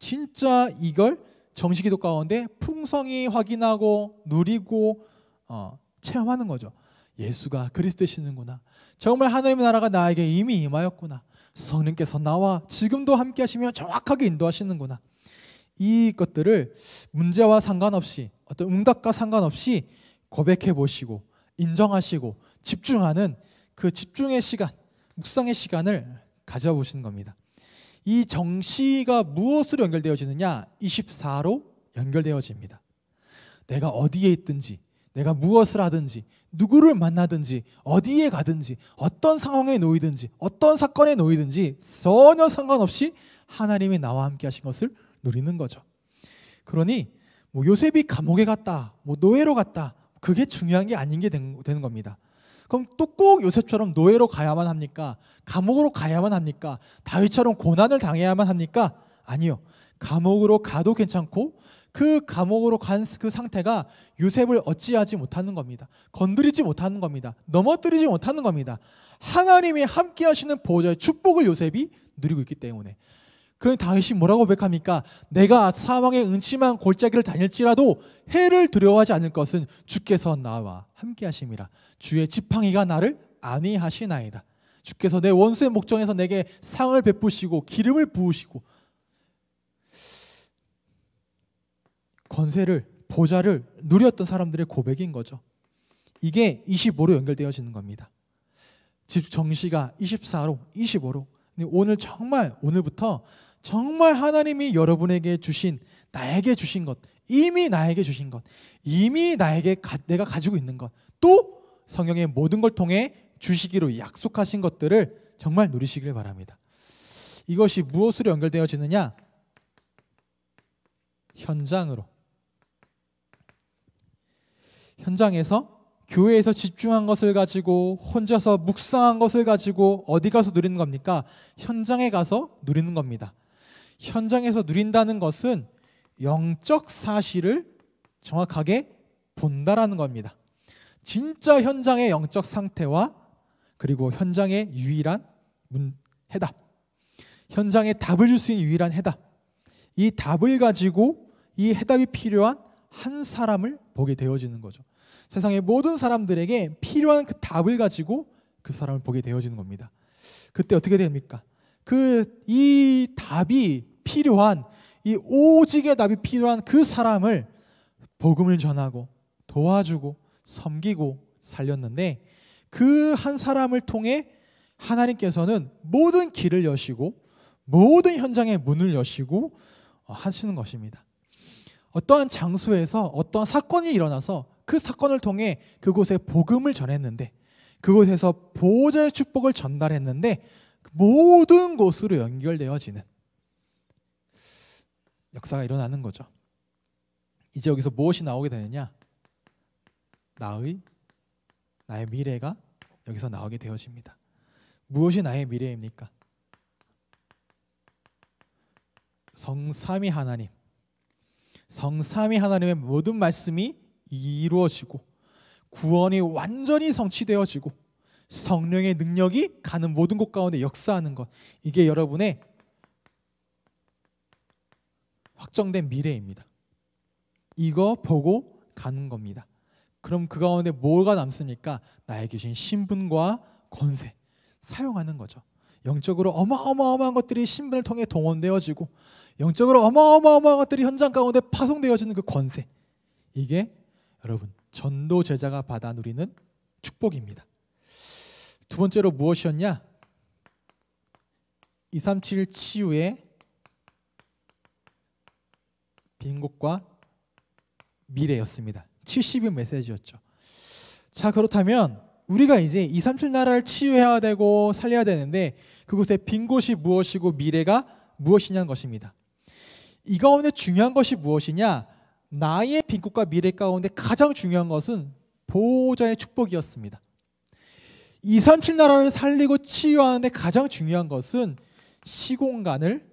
진짜 이걸 정식기도 가운데 풍성히 확인하고 누리고 어, 체험하는 거죠. 예수가 그리스도시는구나. 정말 하나님의 나라가 나에게 이미 임하였구나. 성령께서 나와 지금도 함께 하시며 정확하게 인도하시는구나. 이것들을 문제와 상관없이 어떤 응답과 상관없이 고백해 보시고 인정하시고 집중하는 그 집중의 시간, 묵상의 시간을 가져보시는 겁니다. 이 정시가 무엇으로 연결되어지느냐? 24로 연결되어집니다. 내가 어디에 있든지, 내가 무엇을 하든지, 누구를 만나든지, 어디에 가든지, 어떤 상황에 놓이든지, 어떤 사건에 놓이든지 전혀 상관없이 하나님이 나와 함께 하신 것을 누리는 거죠. 그러니 뭐 요셉이 감옥에 갔다, 뭐 노예로 갔다, 그게 중요한 게 아닌 게 된, 되는 겁니다. 그럼 또 꼭 요셉처럼 노예로 가야만 합니까? 감옥으로 가야만 합니까? 다윗처럼 고난을 당해야만 합니까? 아니요. 감옥으로 가도 괜찮고 그 감옥으로 간 그 상태가 요셉을 어찌하지 못하는 겁니다. 건드리지 못하는 겁니다. 넘어뜨리지 못하는 겁니다. 하나님이 함께 하시는 보호자의 축복을 요셉이 누리고 있기 때문에 그러니 다윗이 뭐라고 백합니까? 내가 사망의 은침한 골짜기를 다닐지라도 해를 두려워하지 않을 것은 주께서 나와 함께 하심이라. 주의 지팡이가 나를 안위하시나이다. 주께서 내 원수의 목전에서 내게 상을 베푸시고 기름을 부으시고 권세를 보좌를 누렸던 사람들의 고백인 거죠. 이게 25로 연결되어지는 겁니다. 즉 정시가 24로 25로 오늘 정말 오늘부터 정말 하나님이 여러분에게 주신 나에게 주신 것, 이미 나에게 주신 것, 이미 나에게 가, 내가 가지고 있는 것, 또 성령의 모든 걸 통해 주시기로 약속하신 것들을 정말 누리시길 바랍니다. 이것이 무엇으로 연결되어지느냐? 현장으로. 현장에서 교회에서 집중한 것을 가지고 혼자서 묵상한 것을 가지고 어디 가서 누리는 겁니까? 현장에 가서 누리는 겁니다. 현장에서 누린다는 것은 영적 사실을 정확하게 본다라는 겁니다. 진짜 현장의 영적 상태와 그리고 현장의 유일한 문, 해답, 현장에 답을 줄 수 있는 유일한 해답, 이 답을 가지고 이 해답이 필요한 한 사람을 보게 되어지는 거죠. 세상의 모든 사람들에게 필요한 그 답을 가지고 그 사람을 보게 되어지는 겁니다. 그때 어떻게 됩니까? 그 이 답이 필요한 이 오직의 답이 필요한 그 사람을 복음을 전하고 도와주고 섬기고 살렸는데 그 한 사람을 통해 하나님께서는 모든 길을 여시고 모든 현장의 문을 여시고 어, 하시는 것입니다. 어떠한 장소에서 어떠한 사건이 일어나서 그 사건을 통해 그곳에 복음을 전했는데 그곳에서 보호자의 축복을 전달했는데 모든 곳으로 연결되어지는 역사가 일어나는 거죠. 이제 여기서 무엇이 나오게 되느냐? 나의 나의 미래가 여기서 나오게 되어집니다. 무엇이 나의 미래입니까? 성삼위 하나님. 성삼위 하나님의 모든 말씀이 이루어지고 구원이 완전히 성취되어지고 성령의 능력이 가는 모든 곳 가운데 역사하는 것. 이게 여러분의 확정된 미래입니다. 이거 보고 가는 겁니다. 그럼 그 가운데 뭐가 남습니까? 나에게 주신 신분과 권세 사용하는 거죠. 영적으로 어마어마한 것들이 신분을 통해 동원되어지고 영적으로 어마어마한 것들이 현장 가운데 파송되어지는 그 권세 이게 여러분 전도 제자가 받아 누리는 축복입니다. 두 번째로 무엇이었냐? 237 치유의 빈국과 미래였습니다. 70인 메시지였죠. 자, 그렇다면 우리가 이제 이 삼촌 나라를 치유해야 되고 살려야 되는데 그곳에 빈 곳이 무엇이고 미래가 무엇이냐는 것입니다. 이 가운데 중요한 것이 무엇이냐? 나의 빈곳과 미래 가운데 가장 중요한 것은 보호자의 축복이었습니다. 이 삼칠 나라를 살리고 치유하는데 가장 중요한 것은 시공간을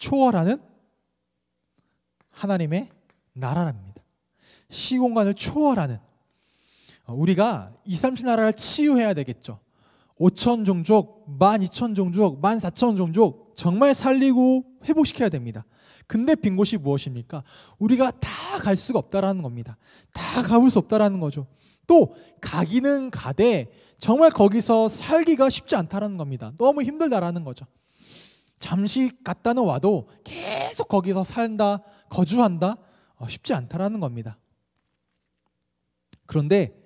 초월하는 하나님의 나라랍니다. 시공간을 초월하는 어, 우리가 2, 30 나라를 치유해야 되겠죠. 5천 종족, 1만 2천 종족, 1만 4천 종족 정말 살리고 회복시켜야 됩니다. 근데 빈 곳이 무엇입니까? 우리가 다 갈 수가 없다라는 겁니다. 다 가볼 수 없다라는 거죠. 또 가기는 가되 정말 거기서 살기가 쉽지 않다라는 겁니다. 너무 힘들다라는 거죠. 잠시 갔다놓 와도 계속 거기서 산다, 거주한다 어, 쉽지 않다라는 겁니다. 그런데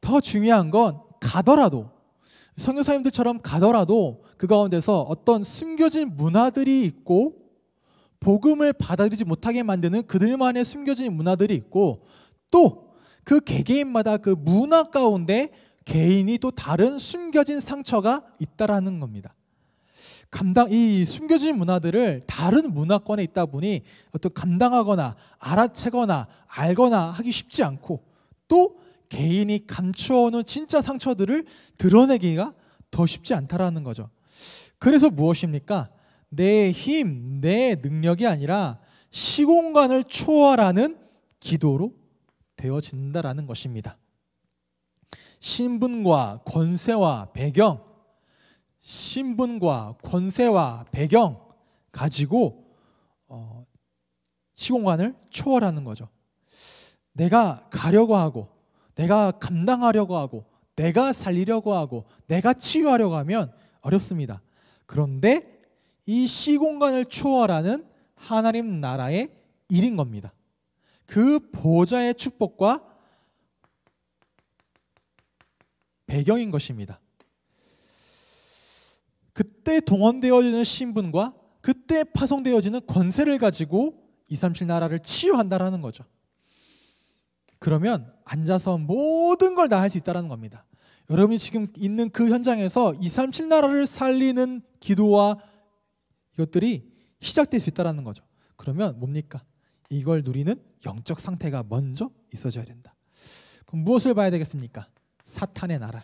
더 중요한 건 가더라도 성교사님들처럼 가더라도 그 가운데서 어떤 숨겨진 문화들이 있고 복음을 받아들이지 못하게 만드는 그들만의 숨겨진 문화들이 있고 또 그 개개인마다 그 문화 가운데 개인이 또 다른 숨겨진 상처가 있다라는 겁니다. 감당 이 숨겨진 문화들을 다른 문화권에 있다 보니 어떤 감당하거나 알아채거나 알거나 하기 쉽지 않고 또 개인이 감추어놓은 진짜 상처들을 드러내기가 더 쉽지 않다라는 거죠. 그래서 무엇입니까? 내 힘, 내 능력이 아니라 시공간을 초월하는 기도로 되어진다라는 것입니다. 신분과 권세와 배경, 신분과 권세와 배경 가지고 어, 시공간을 초월하는 거죠. 내가 가려고 하고, 내가 감당하려고 하고, 내가 살리려고 하고, 내가 치유하려고 하면 어렵습니다. 그런데 이 시공간을 초월하는 하나님 나라의 일인 겁니다. 그 보좌의 축복과 배경인 것입니다. 그때 동원되어지는 신분과 그때 파송되어지는 권세를 가지고 이삼칠 나라를 치유한다라는 거죠. 그러면 앉아서 모든 걸 다 할 수 있다라는 겁니다. 여러분이 지금 있는 그 현장에서 237 나라를 살리는 기도와 이것들이 시작될 수 있다라는 거죠. 그러면 뭡니까? 이걸 누리는 영적 상태가 먼저 있어져야 된다. 그럼 무엇을 봐야 되겠습니까? 사탄의 나라.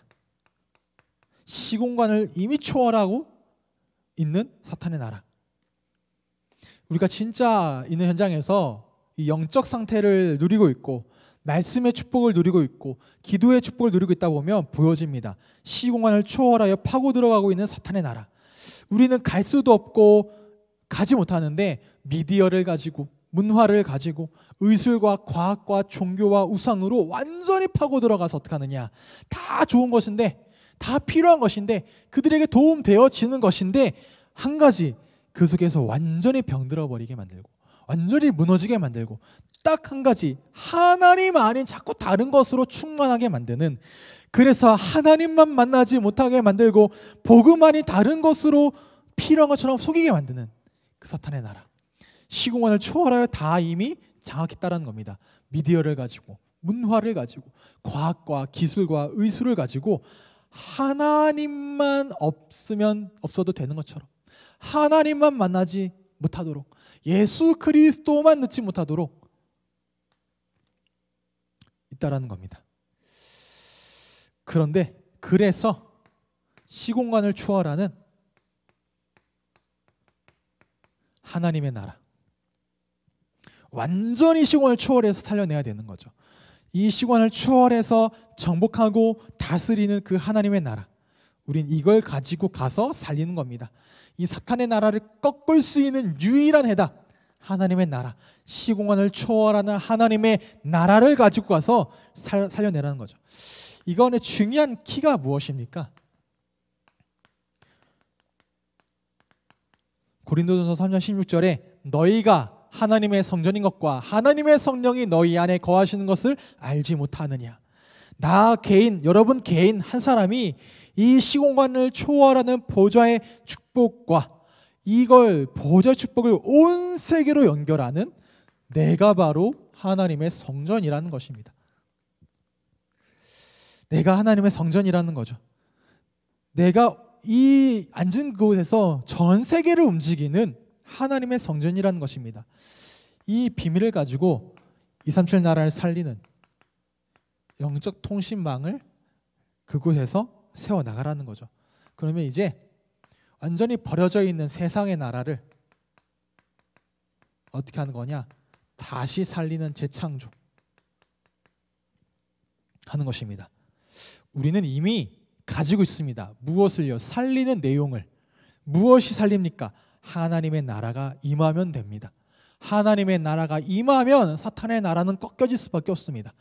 시공간을 이미 초월하고 있는 사탄의 나라. 우리가 진짜 있는 현장에서 이 영적 상태를 누리고 있고 말씀의 축복을 누리고 있고 기도의 축복을 누리고 있다 보면 보여집니다. 시공간을 초월하여 파고 들어가고 있는 사탄의 나라. 우리는 갈 수도 없고 가지 못하는데 미디어를 가지고 문화를 가지고 의술과 과학과 종교와 우상으로 완전히 파고 들어가서 어떻게 하느냐. 다 좋은 것인데 다 필요한 것인데 그들에게 도움되어지는 것인데 한 가지 그 속에서 완전히 병들어 버리게 만들고 완전히 무너지게 만들고 딱 한 가지 하나님 아닌 자꾸 다른 것으로 충만하게 만드는 그래서 하나님만 만나지 못하게 만들고 복음 아닌 다른 것으로 필요한 것처럼 속이게 만드는 그 사탄의 나라 시공간을 초월하여 다 이미 장악했다라는 겁니다 미디어를 가지고 문화를 가지고 과학과 기술과 의술을 가지고 하나님만 없으면 없어도 되는 것처럼 하나님만 만나지 못하도록 예수 그리스도만 넣지 못하도록 있다라는 겁니다. 그런데 그래서 시공간을 초월하는 하나님의 나라 완전히 시공을 초월해서 살려내야 되는 거죠. 이시관을 초월해서 정복하고 다스리는 그 하나님의 나라. 우린 이걸 가지고 가서 살리는 겁니다. 이 사탄의 나라를 꺾을 수 있는 유일한 해다 하나님의 나라. 시공간을 초월하는 하나님의 나라를 가지고 가서 살, 살려내라는 거죠. 이거는 중요한 키가 무엇입니까? 고린도전서 3장 16절에 너희가 하나님의 성전인 것과 하나님의 성령이 너희 안에 거하시는 것을 알지 못하느냐. 나 개인, 여러분 개인 한 사람이 이 시공간을 초월하는 보좌의 축복과 이걸 보좌 축복을 온 세계로 연결하는 내가 바로 하나님의 성전이라는 것입니다. 내가 하나님의 성전이라는 거죠. 내가 이 앉은 곳에서 전 세계를 움직이는 하나님의 성전이라는 것입니다. 이 비밀을 가지고 237 나라를 살리는 영적 통신망을 그곳에서 세워 나가라는 거죠. 그러면 이제 완전히 버려져 있는 세상의 나라를 어떻게 하는 거냐? 다시 살리는 재창조 하는 것입니다. 우리는 이미 가지고 있습니다. 무엇을요? 살리는 내용을 무엇이 살립니까? 하나님의 나라가 임하면 됩니다. 하나님의 나라가 임하면 사탄의 나라는 꺾여질 수밖에 없습니다.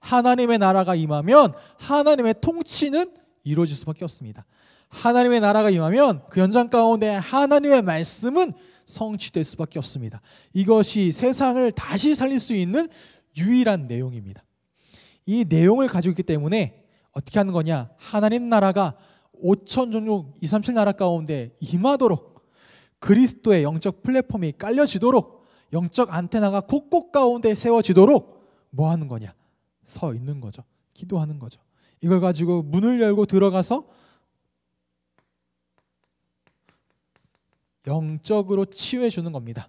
하나님의 나라가 임하면 하나님의 통치는 이루어질 수밖에 없습니다. 하나님의 나라가 임하면 그 현장 가운데 하나님의 말씀은 성취될 수밖에 없습니다. 이것이 세상을 다시 살릴 수 있는 유일한 내용입니다. 이 내용을 가지고 있기 때문에 어떻게 하는 거냐? 하나님 나라가 5천 종족 237 나라 가운데 임하도록 그리스도의 영적 플랫폼이 깔려지도록 영적 안테나가 곳곳 가운데 세워지도록 뭐 하는 거냐? 서 있는 거죠. 기도하는 거죠. 이걸 가지고 문을 열고 들어가서 영적으로 치유해 주는 겁니다.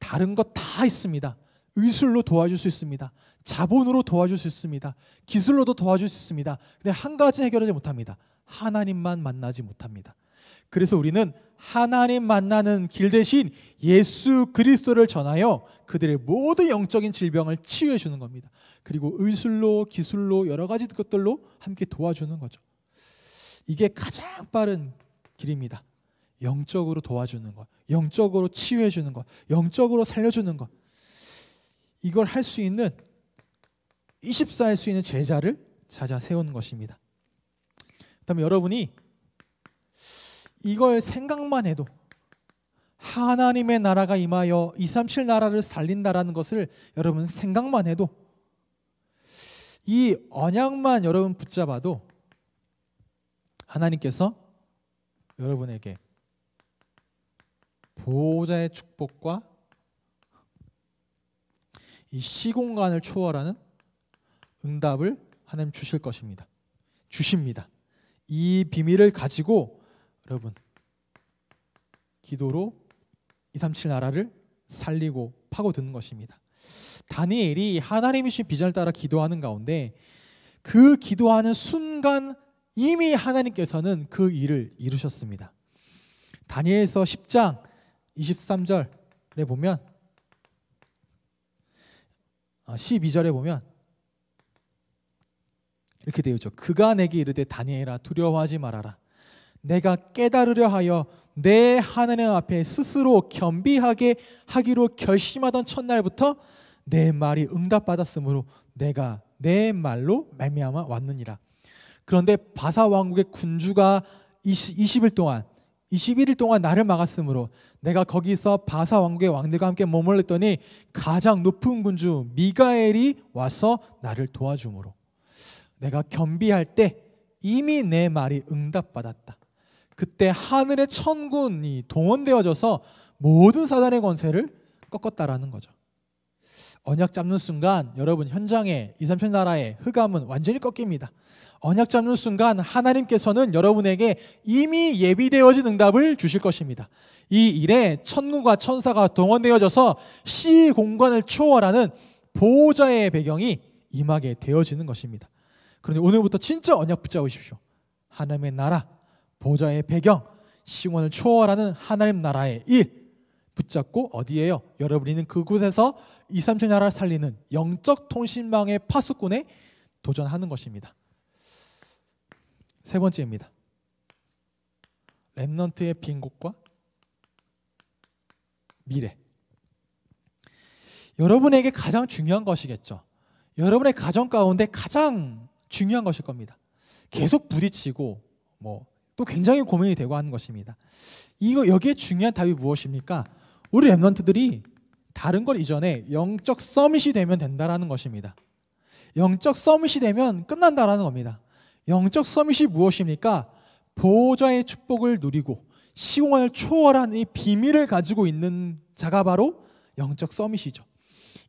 다른 것 다 있습니다. 의술로 도와줄 수 있습니다. 자본으로 도와줄 수 있습니다. 기술로도 도와줄 수 있습니다. 근데 한 가지 해결하지 못합니다. 하나님만 만나지 못합니다. 그래서 우리는 하나님 만나는 길 대신 예수 그리스도를 전하여 그들의 모든 영적인 질병을 치유해 주는 겁니다. 그리고 의술로 기술로 여러 가지 것들로 함께 도와주는 거죠. 이게 가장 빠른 길입니다. 영적으로 도와주는 것, 영적으로 치유해 주는 것, 영적으로 살려주는 것. 이걸 할 수 있는 24일 수 있는 제자를 찾아 세우는 것입니다. 그다음 여러분이 이걸 생각만 해도 하나님의 나라가 임하여 237 나라를 살린다라는 것을 여러분 생각만 해도 이 언약만 여러분 붙잡아도 하나님께서 여러분에게 보호자의 축복과 이 시공간을 초월하는 응답을 하나님 주실 것입니다. 주십니다. 이 비밀을 가지고 여러분 기도로 237 나라를 살리고 파고드는 것입니다. 다니엘이 하나님이신 비전을 따라 기도하는 가운데 그 기도하는 순간 이미 하나님께서는 그 일을 이루셨습니다. 다니엘서 10장 23절에 보면 12절에 어, 보면 이렇게 되어있죠. 그가 내게 이르되 다니엘아 두려워하지 말아라. 내가 깨달으려 하여 내 하나님 앞에 스스로 겸비하게 하기로 결심하던 첫날부터 내 말이 응답받았으므로 내가 내 말로 매미암아 왔느니라. 그런데 바사 왕국의 군주가 20, 일 동안 21일 동안 나를 막았으므로 내가 거기서 바사 왕국의 왕들과 함께 머물렀더니 가장 높은 군주 미가엘이 와서 나를 도와주므로 내가 겸비할 때 이미 내 말이 응답받았다. 그때 하늘의 천군이 동원되어져서 모든 사단의 권세를 꺾었다라는 거죠. 언약 잡는 순간 여러분 현장에 2, 3천 나라의 흑암은 완전히 꺾입니다. 언약 잡는 순간 하나님께서는 여러분에게 이미 예비되어진 응답을 주실 것입니다. 이 일에 천군과 천사가 동원되어져서 시 공간을 초월하는 보호자의 배경이 임하게 되어지는 것입니다. 그런데 오늘부터 진짜 언약 붙잡으십시오. 하나님의 나라, 보좌의 배경, 시원을 초월하는 하나님 나라의 일 붙잡고 어디에요? 여러분 이는 그곳에서 2, 3천 나라를 살리는 영적 통신망의 파수꾼에 도전하는 것입니다. 세 번째입니다. 랩넌트의 빈곡과 미래. 여러분에게 가장 중요한 것이겠죠. 여러분의 가정 가운데 가장 중요한 것일 겁니다. 계속 부딪히고 뭐또 굉장히 고민이 되고 하는 것입니다. 이거 여기에 중요한 답이 무엇입니까? 우리 랩런트들이 다른 걸 이전에 영적 서밋이 되면 된다라는 것입니다. 영적 서밋이 되면 끝난다라는 겁니다. 영적 서밋이 무엇입니까? 보호자의 축복을 누리고 시공을 초월한 이 비밀을 가지고 있는 자가 바로 영적 서밋이죠.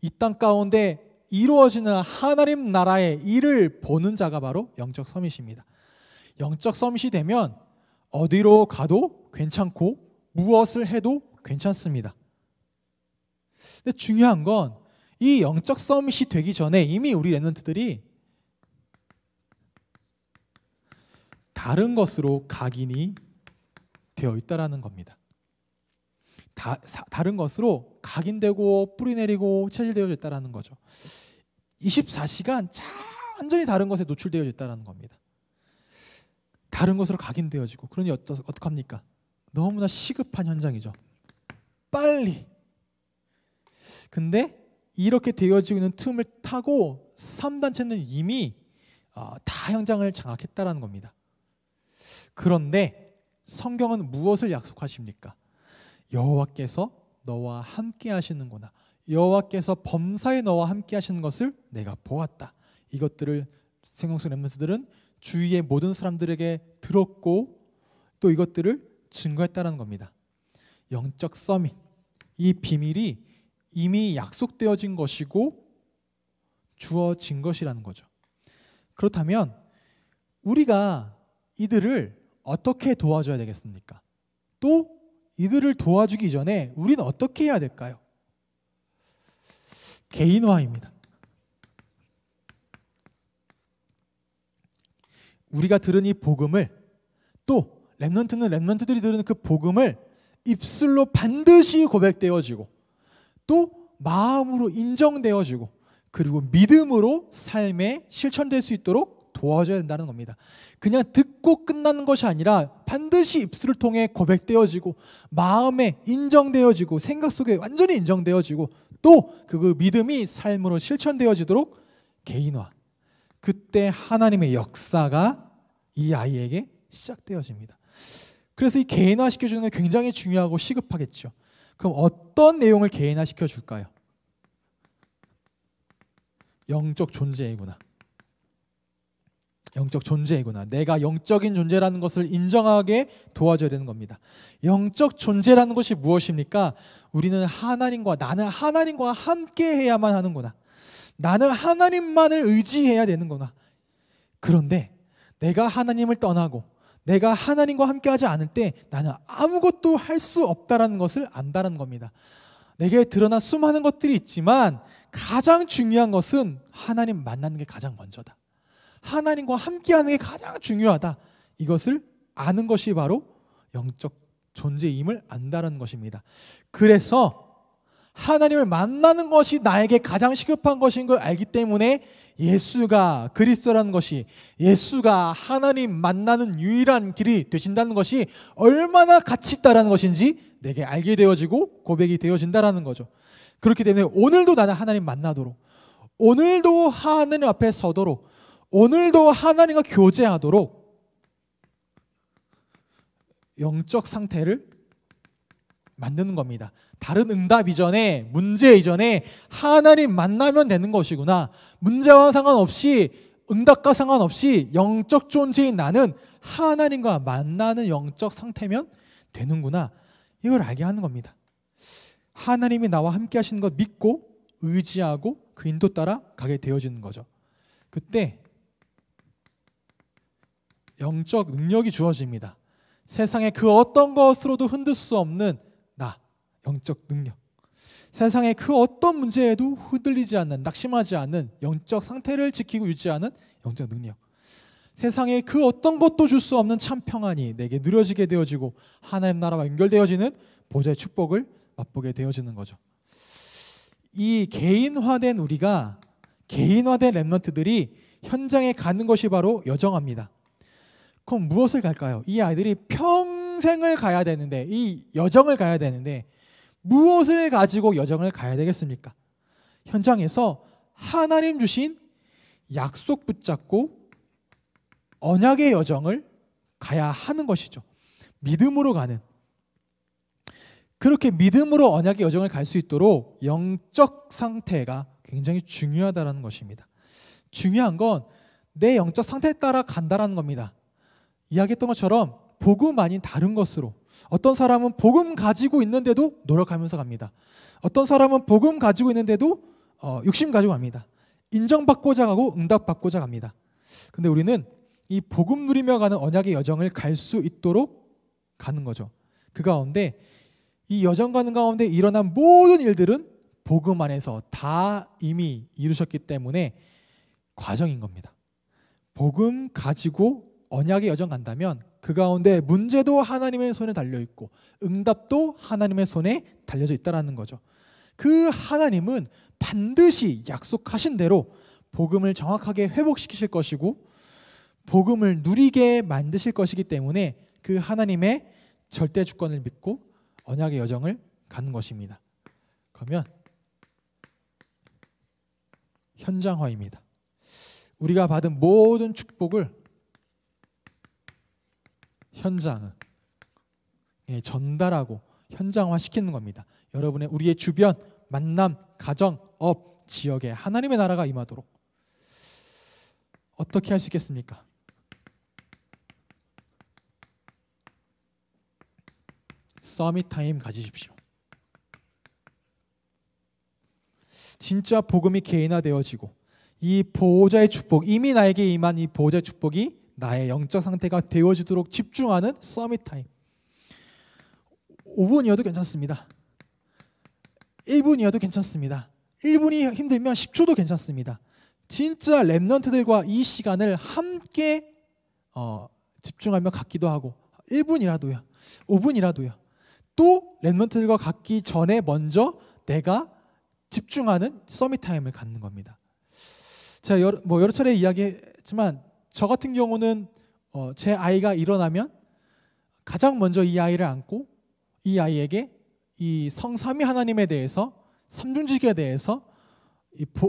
이 땅 가운데 이루어지는 하나님 나라의 일을 보는 자가 바로 영적 서밋입니다. 영적 썸시 되면 어디로 가도 괜찮고 무엇을 해도 괜찮습니다. 근데 중요한 건 이 영적 섬시 되기 전에 이미 우리 레넌트들이 다른 것으로 각인이 되어 있다라는 겁니다. 다, 른 것으로 각인되고 뿌리내리고 체질되어 있다라는 거죠. 24시간 완전히 다른 것에 노출되어 있다라는 겁니다. 다른 곳으로 각인되어지고 그러니 어떠, 어떡합니까? 너무나 시급한 현장이죠. 빨리. 근데 이렇게 되어지고 있는 틈을 타고 3단체는 이미 어, 다 현장을 장악했다라는 겁니다. 그런데 성경은 무엇을 약속하십니까? 여호와께서 너와 함께 하시는구나. 여호와께서 범사에 너와 함께 하시는 것을 내가 보았다. 이것들을 생명수 렘스들은 주위의 모든 사람들에게 들었고 또 이것들을 증거했다는 겁니다. 영적 서밋 이 비밀이 이미 약속되어진 것이고 주어진 것이라는 거죠. 그렇다면 우리가 이들을 어떻게 도와줘야 되겠습니까? 또 이들을 도와주기 전에 우리는 어떻게 해야 될까요? 개인화입니다. 우리가 들은 이 복음을 또 렘넌트는 렘넌트들이 들은 그 복음을 입술로 반드시 고백되어지고 또 마음으로 인정되어지고 그리고 믿음으로 삶에 실천될 수 있도록 도와줘야 된다는 겁니다. 그냥 듣고 끝나는 것이 아니라 반드시 입술을 통해 고백되어지고 마음에 인정되어지고 생각 속에 완전히 인정되어지고 또그 그 믿음이 삶으로 실천되어지도록 개인화, 그때 하나님의 역사가 이 아이에게 시작되어집니다. 그래서 이 개인화 시켜주는 게 굉장히 중요하고 시급하겠죠. 그럼 어떤 내용을 개인화 시켜줄까요? 영적 존재이구나. 영적 존재이구나. 내가 영적인 존재라는 것을 인정하게 도와줘야 되는 겁니다. 영적 존재라는 것이 무엇입니까? 우리는 하나님과 나는 하나님과 함께 해야만 하는구나. 나는 하나님만을 의지해야 되는구나. 그런데 내가 하나님을 떠나고 내가 하나님과 함께하지 않을 때 나는 아무것도 할 수 없다라는 것을 안다는 겁니다. 내게 드러난 수많은 것들이 있지만 가장 중요한 것은 하나님 만나는 게 가장 먼저다. 하나님과 함께하는 게 가장 중요하다. 이것을 아는 것이 바로 영적 존재임을 안다는 것입니다. 그래서 하나님을 만나는 것이 나에게 가장 시급한 것인 걸 알기 때문에 예수가 그리스도라는 것이 예수가 하나님 만나는 유일한 길이 되신다는 것이 얼마나 가치 있다라는 것인지 내게 알게 되어지고 고백이 되어진다라는 거죠. 그렇기 때문에 오늘도 나는 하나님 만나도록 오늘도 하나님 앞에 서도록 오늘도 하나님과 교제하도록 영적 상태를 만드는 겁니다. 다른 응답 이전에 문제 이전에 하나님 만나면 되는 것이구나. 문제와 상관없이 응답과 상관없이 영적 존재인 나는 하나님과 만나는 영적 상태면 되는구나. 이걸 알게 하는 겁니다. 하나님이 나와 함께 하시는 것 믿고 의지하고 그 인도 따라 가게 되어지는 거죠. 그때 영적 능력이 주어집니다. 세상에그 어떤 것으로도 흔들 수 없는 영적 능력. 세상의 그 어떤 문제에도 흔들리지 않는, 낙심하지 않는 영적 상태를 지키고 유지하는 영적 능력. 세상의 그 어떤 것도 줄 수 없는 참 평안이 내게 누려지게 되어지고 하나님 나라와 연결되어지는 보좌의 축복을 맛보게 되어지는 거죠. 이 개인화된 우리가 개인화된 랩런트들이 현장에 가는 것이 바로 여정합니다. 그럼 무엇을 갈까요? 이 아이들이 평생을 가야 되는데 이 여정을 가야 되는데 무엇을 가지고 여정을 가야 되겠습니까? 현장에서 하나님 주신 약속 붙잡고 언약의 여정을 가야 하는 것이죠. 믿음으로 가는. 그렇게 믿음으로 언약의 여정을 갈 수 있도록 영적 상태가 굉장히 중요하다는 것입니다. 중요한 건 내 영적 상태에 따라 간다라는 겁니다. 이야기했던 것처럼 복음 아닌 다른 것으로 어떤 사람은 복음 가지고 있는데도 노력하면서 갑니다. 어떤 사람은 복음 가지고 있는데도 어, 욕심 가지고 갑니다. 인정받고자 하고 응답받고자 갑니다. 근데 우리는 이 복음 누리며 가는 언약의 여정을 갈 수 있도록 가는 거죠. 그 가운데 이 여정 가는 가운데 일어난 모든 일들은 복음 안에서 다 이미 이루셨기 때문에 과정인 겁니다. 복음 가지고 언약의 여정 간다면 그 가운데 문제도 하나님의 손에 달려 있고 응답도 하나님의 손에 달려져 있다라는 거죠. 그 하나님은 반드시 약속하신 대로 복음을 정확하게 회복시키실 것이고 복음을 누리게 만드실 것이기 때문에 그 하나님의 절대 주권을 믿고 언약의 여정을 가는 것입니다. 그러면 현장화입니다. 우리가 받은 모든 축복을 현장을 예, 전달하고 현장화 시키는 겁니다. 여러분의 우리의 주변, 만남, 가정, 업, 지역에 하나님의 나라가 임하도록 어떻게 할 수 있겠습니까? 서밋 타임 가지십시오. 진짜 복음이 개인화되어지고 이 보호자의 축복 이미 나에게 임한 이 보호자의 축복이 나의 영적 상태가 되어지도록 집중하는 서밋 타임. 5분이어도 괜찮습니다. 1분이어도 괜찮습니다. 1분이 힘들면 10초도 괜찮습니다. 진짜 랩런트들과 이 시간을 함께 어, 집중하며 갖기도 하고 1분이라도요. 5분이라도요. 또 랩런트들과 갖기 전에 먼저 내가 집중하는 서밋 타임을 갖는 겁니다. 제가 여러, 뭐 여러 차례 이야기했지만 저 같은 경우는 어, 제 아이가 일어나면 가장 먼저 이 아이를 안고 이 아이에게 이 성삼위 하나님에 대해서 삼중직에 대해서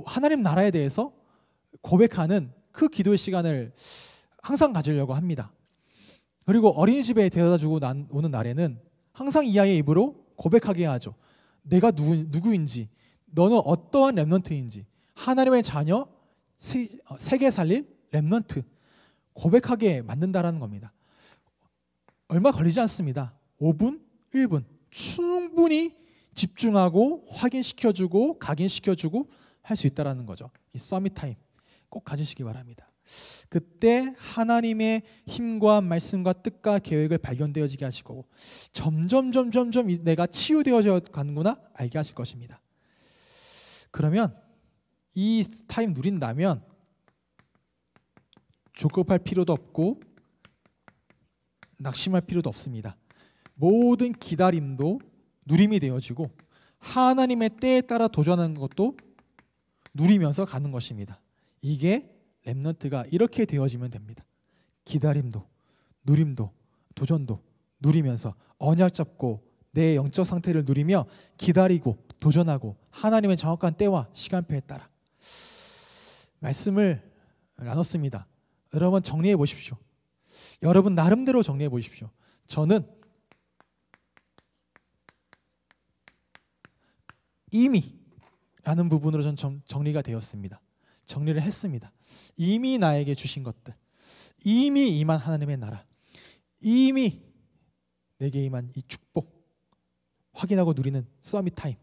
하나님 나라에 대해서 고백하는 그 기도의 시간을 항상 가지려고 합니다. 그리고 어린이집에 데려다 주고 오는 날에는 항상 이 아이의 입으로 고백하게 하죠. 내가 누 누구인지, 너는 어떠한 랩런트인지, 하나님의 자녀, 세, 어, 세계 살릴 랩런트, 고백하게 만든다라는 겁니다. 얼마 걸리지 않습니다. 5분, 1분. 충분히 집중하고 확인시켜주고 각인시켜주고 할 수 있다라는 거죠. 이 서밋 타임 꼭 가지시기 바랍니다. 그때 하나님의 힘과 말씀과 뜻과 계획을 발견되어지게 하실 고 점점 점점 점 내가 치유되어져 가는구나 알게 하실 것입니다. 그러면 이 타임 누린다면 조급할 필요도 없고 낙심할 필요도 없습니다. 모든 기다림도 누림이 되어지고 하나님의 때에 따라 도전하는 것도 누리면서 가는 것입니다. 이게 랩넌트가 이렇게 되어지면 됩니다. 기다림도 누림도 도전도 누리면서 언약 잡고 내 영적 상태를 누리며 기다리고 도전하고 하나님의 정확한 때와 시간표에 따라 말씀을 나눴습니다. 여러분 정리해 보십시오. 여러분 나름대로 정리해 보십시오. 저는 이미 라는 부분으로 전 정리가 되었습니다. 정리를 했습니다. 이미 나에게 주신 것들. 이미 임한 하나님의 나라. 이미 내게 임한 이 축복. 확인하고 누리는 서밋 타임.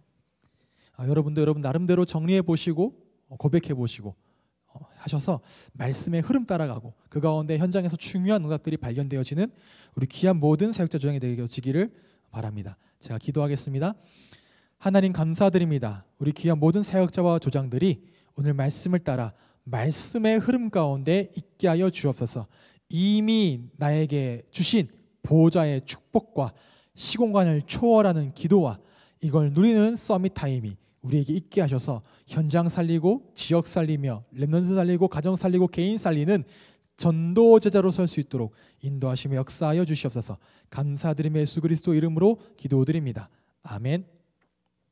아, 여러분도 여러분 나름대로 정리해 보시고 어, 고백해 보시고 하셔서 말씀의 흐름 따라가고 그 가운데 현장에서 중요한 응답들이 발견되어지는 우리 귀한 모든 사역자 조장이 되어지기를 바랍니다. 제가 기도하겠습니다. 하나님 감사드립니다. 우리 귀한 모든 사역자와 조장들이 오늘 말씀을 따라 말씀의 흐름 가운데 있게 하여 주옵소서. 이미 나에게 주신 보호자의 축복과 시공간을 초월하는 기도와 이걸 누리는 서밋 타임이 우리에게 있게 하셔서 현장 살리고 지역 살리며 렘넌스 살리고 가정 살리고 개인 살리는 전도 제자로 설 수 있도록 인도하시며 역사하여 주시옵소서. 감사드림의 예수 그리스도 이름으로 기도드립니다. 아멘.